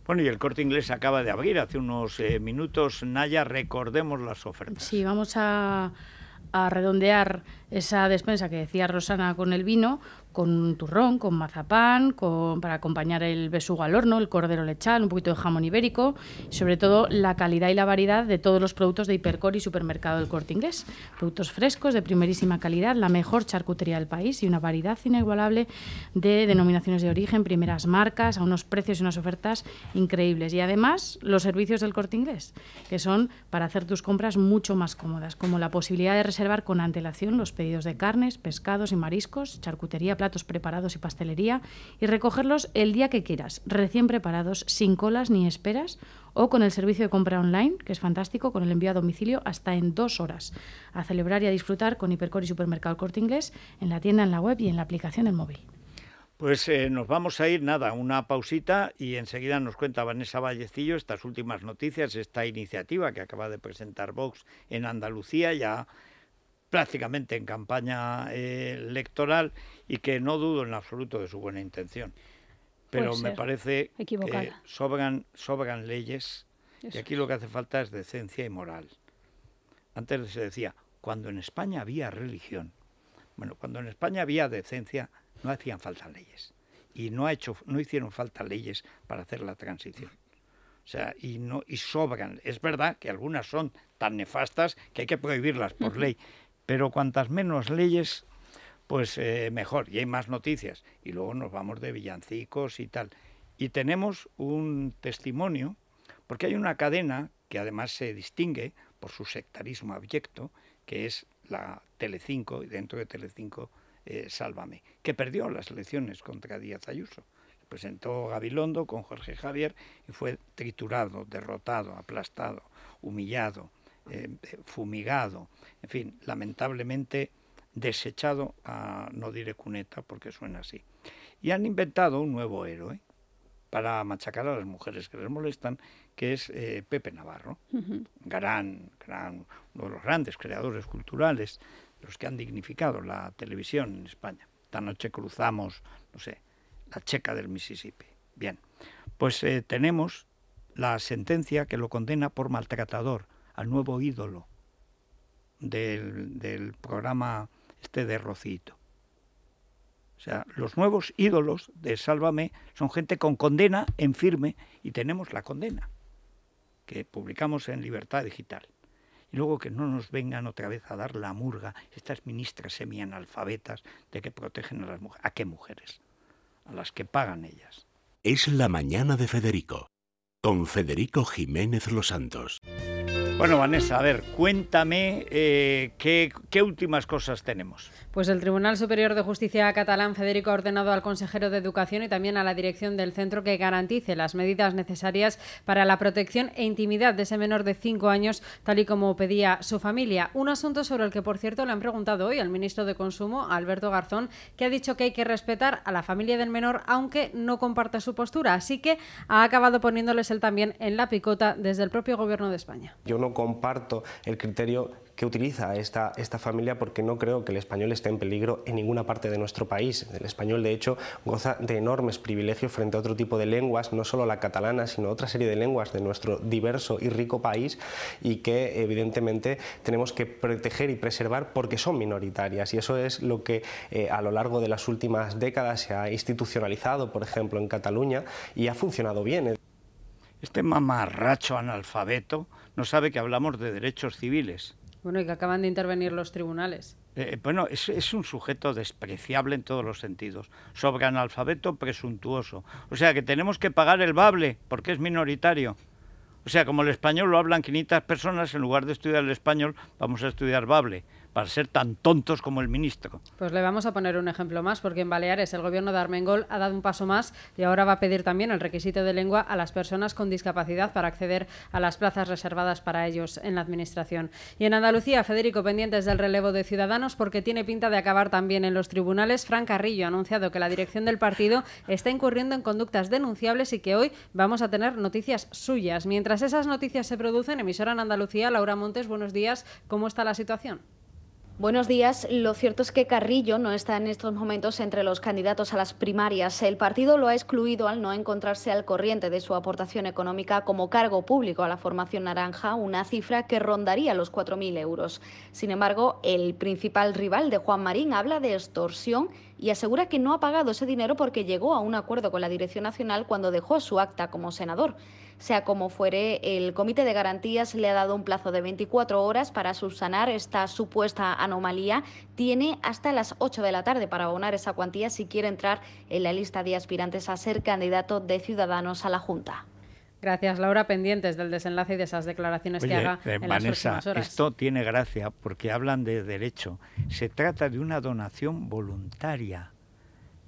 Bueno, y el corte inglés acaba de abrir hace unos eh, minutos. Naya, recordemos las ofertas. Sí, vamos a a redondear esa despensa que decía Rosana con el vino, con turrón, con mazapán, para acompañar el besugo al horno, el cordero lechal, un poquito de jamón ibérico, sobre todo la calidad y la variedad de todos los productos de Hipercor y Supermercado del Corte Inglés. Productos frescos, de primerísima calidad, la mejor charcutería del país y una variedad inigualable de denominaciones de origen, primeras marcas, a unos precios y unas ofertas increíbles. Y además, los servicios del Corte Inglés, que son para hacer tus compras mucho más cómodas, como la posibilidad de reservar con antelación los pedidos de carnes, pescados y mariscos, charcutería, preparados y pastelería y recogerlos el día que quieras, recién preparados, sin colas ni esperas o con el servicio de compra online, que es fantástico, con el envío a domicilio hasta en dos horas. A celebrar y a disfrutar con Hipercor y Supermercado Corte Inglés en la tienda, en la web y en la aplicación del móvil. Pues eh, nos vamos a ir, nada, una pausita y enseguida nos cuenta Vanessa Vallecillo estas últimas noticias, esta iniciativa que acaba de presentar Vox en Andalucía, ya prácticamente en campaña eh, electoral y que no dudo en absoluto de su buena intención. Pero me parece eh, que sobran, sobran leyes y aquí lo que hace falta es decencia y moral. Antes se decía, cuando en España había religión, bueno, cuando en España había decencia, no hacían falta leyes. Y no, ha hecho, no hicieron falta leyes para hacer la transición. O sea, y, no, y sobran. Es verdad que algunas son tan nefastas que hay que prohibirlas por ley pero cuantas menos leyes, pues eh, mejor, y hay más noticias. Y luego nos vamos de villancicos y tal. Y tenemos un testimonio, porque hay una cadena que además se distingue por su sectarismo abyecto, que es la Telecinco, y dentro de Telecinco, eh, Sálvame, que perdió las elecciones contra Díaz Ayuso. presentó Gabilondo con Jorge Javier y fue triturado, derrotado, aplastado, humillado, eh, fumigado, en fin, lamentablemente desechado a, ah, no diré cuneta porque suena así. Y han inventado un nuevo héroe para machacar a las mujeres que les molestan, que es eh, Pepe Navarro, gran, gran, uno de los grandes creadores culturales, los que han dignificado la televisión en España. Esta noche cruzamos, no sé, la checa del Mississippi. Bien, pues eh, tenemos la sentencia que lo condena por maltratador al nuevo ídolo del, programa este de Rocito. O sea, los nuevos ídolos de Sálvame son gente con condena en firme y tenemos la condena que publicamos en Libertad Digital. Y luego que no nos vengan otra vez a dar la murga estas ministras semianalfabetas de que protegen a las mujeres. ¿A qué mujeres? A las que pagan ellas. Es la mañana de Federico, con Federico Jiménez Los Santos. Bueno, Vanessa, a ver, cuéntame eh, qué, últimas cosas tenemos. Pues el Tribunal Superior de Justicia catalán, Federico, ha ordenado al consejero de Educación y también a la dirección del centro que garantice las medidas necesarias para la protección e intimidad de ese menor de cinco años, tal y como pedía su familia. Un asunto sobre el que, por cierto, le han preguntado hoy al ministro de Consumo, Alberto Garzón, que ha dicho que hay que respetar a la familia del menor, aunque no comparta su postura. Así que ha acabado poniéndoles él también en la picota desde el propio Gobierno de España comparto el criterio que utiliza esta, esta familia porque no creo que el español esté en peligro en ninguna parte de nuestro país. El español, de hecho, goza de enormes privilegios frente a otro tipo de lenguas, no solo la catalana, sino otra serie de lenguas de nuestro diverso y rico país y que evidentemente tenemos que proteger y preservar porque son minoritarias. Y eso es lo que eh, a lo largo de las últimas décadas se ha institucionalizado, por ejemplo, en Cataluña y ha funcionado bien. Este mamarracho analfabeto no sabe que hablamos de derechos civiles. Bueno, y que acaban de intervenir los tribunales. Eh, eh, bueno, es, un sujeto despreciable en todos los sentidos, Sobre analfabeto presuntuoso. O sea, que tenemos que pagar el bable porque es minoritario. O sea, como el español lo hablan 500 personas, en lugar de estudiar el español, vamos a estudiar bable para ser tan tontos como el ministro. Pues le vamos a poner un ejemplo más, porque en Baleares el gobierno de Armengol ha dado un paso más y ahora va a pedir también el requisito de lengua a las personas con discapacidad para acceder a las plazas reservadas para ellos en la Administración. Y en Andalucía, Federico, pendientes del relevo de Ciudadanos, porque tiene pinta de acabar también en los tribunales, Fran Carrillo ha anunciado que la dirección del partido está incurriendo en conductas denunciables y que hoy vamos a tener noticias suyas. Mientras esas noticias se producen, emisora en Andalucía, Laura Montes, buenos días, ¿cómo está la situación? Buenos días. Lo cierto es que Carrillo no está en estos momentos entre los candidatos a las primarias. El partido lo ha excluido al no encontrarse al corriente de su aportación económica como cargo público a la formación naranja, una cifra que rondaría los 4.000 euros. Sin embargo, el principal rival de Juan Marín habla de extorsión y asegura que no ha pagado ese dinero porque llegó a un acuerdo con la Dirección Nacional cuando dejó su acta como senador. Sea como fuere, el Comité de Garantías le ha dado un plazo de 24 horas para subsanar esta supuesta anomalía. Tiene hasta las 8 de la tarde para abonar esa cuantía si quiere entrar en la lista de aspirantes a ser candidato de Ciudadanos a la Junta. Gracias, Laura. Pendientes del desenlace y de esas declaraciones que haga eh, en Vanessa, las horas. Esto tiene gracia porque hablan de derecho. Se trata de una donación voluntaria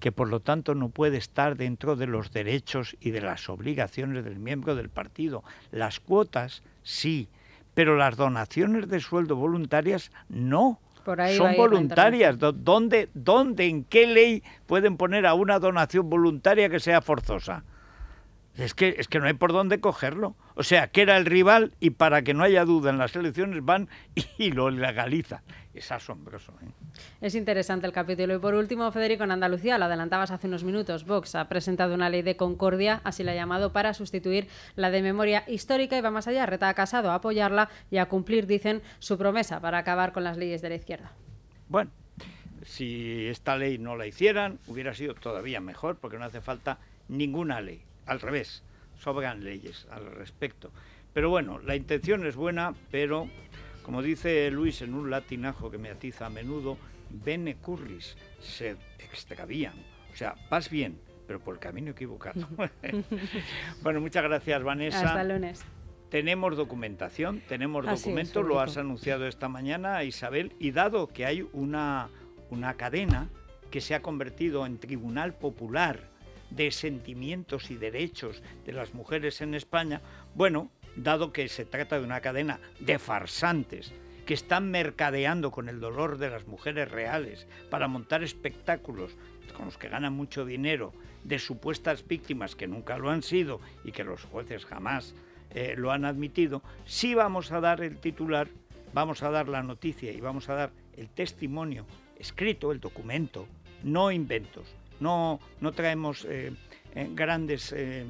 que por lo tanto no puede estar dentro de los derechos y de las obligaciones del miembro del partido. Las cuotas sí, pero las donaciones de sueldo voluntarias no. Son voluntarias. ¿Dónde, en qué ley pueden poner a una donación voluntaria que sea forzosa? Es que, es que no hay por dónde cogerlo. O sea, que era el rival y para que no haya duda en las elecciones van y lo legaliza. Es asombroso. ¿eh? Es interesante el capítulo. Y por último, Federico, en Andalucía, lo adelantabas hace unos minutos, Vox ha presentado una ley de concordia, así la ha llamado, para sustituir la de memoria histórica y va más allá. Reta a Casado a apoyarla y a cumplir, dicen, su promesa para acabar con las leyes de la izquierda. Bueno, si esta ley no la hicieran, hubiera sido todavía mejor porque no hace falta ninguna ley al revés, sobran leyes al respecto. Pero bueno, la intención es buena, pero como dice Luis en un latinajo que me atiza a menudo, bene curris, se extravían. O sea, vas bien, pero por el camino equivocado. bueno, muchas gracias, Vanessa. Hasta lunes. Tenemos documentación, tenemos documentos, lo has anunciado esta mañana, Isabel, y dado que hay una, una cadena que se ha convertido en tribunal popular de sentimientos y derechos de las mujeres en España, bueno, dado que se trata de una cadena de farsantes que están mercadeando con el dolor de las mujeres reales para montar espectáculos con los que ganan mucho dinero de supuestas víctimas que nunca lo han sido y que los jueces jamás eh, lo han admitido, sí vamos a dar el titular, vamos a dar la noticia y vamos a dar el testimonio escrito, el documento, no inventos no, no traemos eh, eh, grandes eh,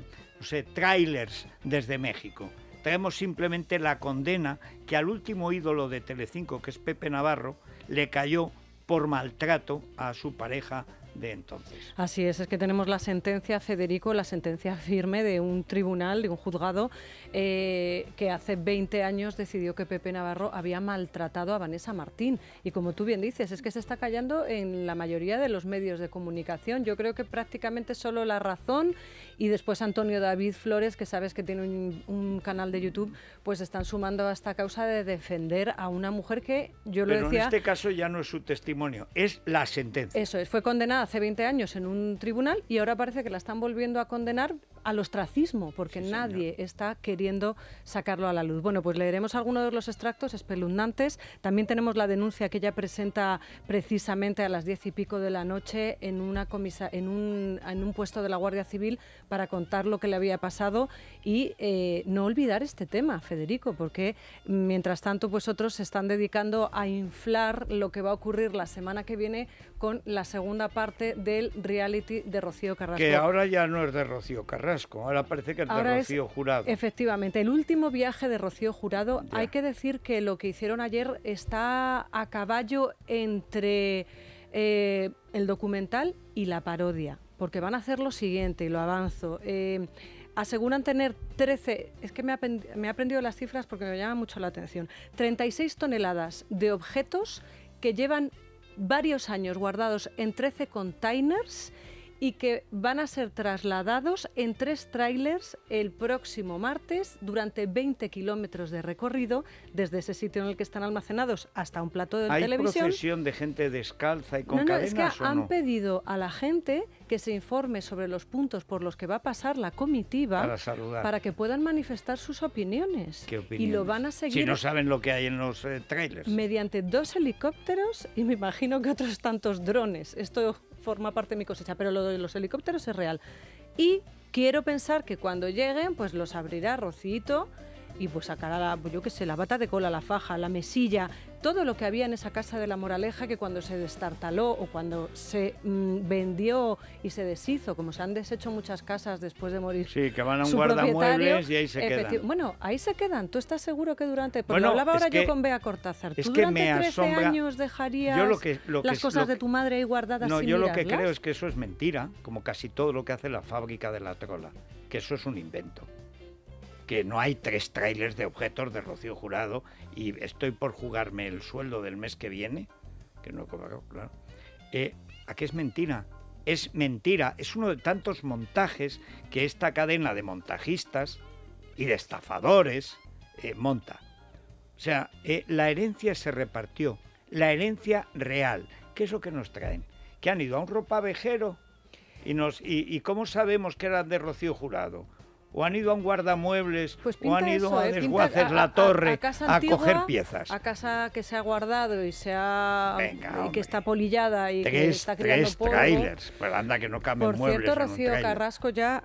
trailers desde México. Traemos simplemente la condena que al último ídolo de Telecinco, que es Pepe Navarro, le cayó por maltrato a su pareja de entonces. Así es, es que tenemos la sentencia, Federico, la sentencia firme de un tribunal, de un juzgado, eh, que hace 20 años decidió que Pepe Navarro había maltratado a Vanessa Martín. Y como tú bien dices, es que se está callando en la mayoría de los medios de comunicación. Yo creo que prácticamente solo La Razón y después Antonio David Flores, que sabes que tiene un, canal de YouTube, pues están sumando a esta causa de defender a una mujer que yo lo decía. En este caso ya no es su testimonio, es la sentencia. Eso es, fue condenada hace 20 años en un tribunal y ahora parece que la están volviendo a condenar al ostracismo, porque nadie está queriendo sacarlo a la luz. Bueno, pues leeremos algunos de los extractos espeluznantes. También tenemos la denuncia que ella presenta precisamente a las diez y pico de la noche en, una en, un, en un puesto de la Guardia Civil para contar lo que le había pasado y eh, no olvidar este tema, Federico, porque mientras tanto, pues otros se están dedicando a inflar lo que va a ocurrir la semana que viene con la segunda parte del reality de Rocío Carrasco. Que ahora ya no es de Rocío Carrasco ahora parece que es Rocío Jurado. Efectivamente, el último viaje de Rocío Jurado, hay que decir que lo que hicieron ayer está a caballo entre eh, el documental y la parodia, porque van a hacer lo siguiente, y lo avanzo. Eh, aseguran tener 13, es que me, he aprendido las cifras porque me llama mucho la atención, 36 toneladas de objetos que llevan varios años guardados en 13 containers y que van a ser trasladados en tres trailers el próximo martes durante 20 kilómetros de recorrido desde ese sitio en el que están almacenados hasta un plato de televisión. ¿Hay procesión de gente descalza y con no, cadenas, Es que han pedido a la gente que se informe sobre los puntos por los que va a pasar la comitiva para, que puedan manifestar sus opiniones. ¿Qué opiniones. Y lo van a seguir. Si no saben lo que hay en los eh, trailers. Mediante dos helicópteros y me imagino que otros tantos drones. Esto forma parte de mi cosecha, pero lo de los helicópteros es real. Y quiero pensar que cuando lleguen, pues los abrirá Rocito y pues sacará, la, pues yo qué sé, la bata de cola, la faja, la mesilla, todo lo que había en esa casa de la Moraleja que cuando se destartaló o cuando se mm, vendió y se deshizo, como se han deshecho muchas casas después de morir. Sí, que van a un guardamuebles y ahí se quedan. Bueno, ahí se quedan. ¿Tú estás seguro que durante.? Porque hablaba ahora yo con Bea Cortázar. ¿Tú durante años dejarías las cosas de tu madre ahí guardadas No, yo lo que creo es que eso es mentira, como casi todo lo que hace la fábrica de la trola, que eso es un invento que no hay tres trailers de objetos de Rocío Jurado y estoy por jugarme el sueldo del mes que viene, que no he cobrado, claro, eh, a qué es mentira. Es mentira, es uno de tantos montajes que esta cadena de montajistas y de estafadores eh, monta. O sea, eh, la herencia se repartió, la herencia real. ¿Qué es lo que nos traen? Que han ido a un ropavejero y, nos, y, y cómo sabemos que eran de Rocío Jurado o han ido a un guardamuebles, pues o han ido a eh, desguaces la torre, a, coger piezas. A casa que se ha guardado y se ha que está polillada y que está criando tres polvo. trailers, pues anda que no cambien muebles. Por cierto, Rocío Carrasco ya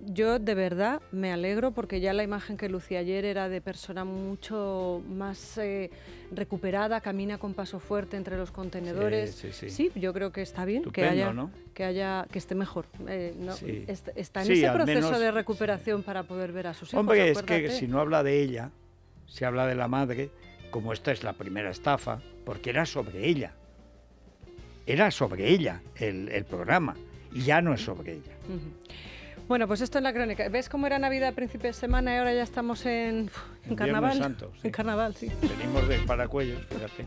yo de verdad me alegro porque ya la imagen que lucía ayer era de persona mucho más eh, recuperada, camina con paso fuerte entre los contenedores. Sí, yo creo que está bien que haya, que esté mejor. Eh, está en ese proceso de recuperación para poder ver a sus hijos. Hombre, es que si no habla de ella, si habla de la madre, como esta es la primera estafa, porque era sobre ella. Era sobre ella el, programa y ya no es sobre ella. Bueno, pues esto es la crónica. ¿Ves cómo era Navidad a principios de semana y ahora ya estamos en, en Carnaval? Santo, En Carnaval, sí. Venimos de Paracuellos, fíjate.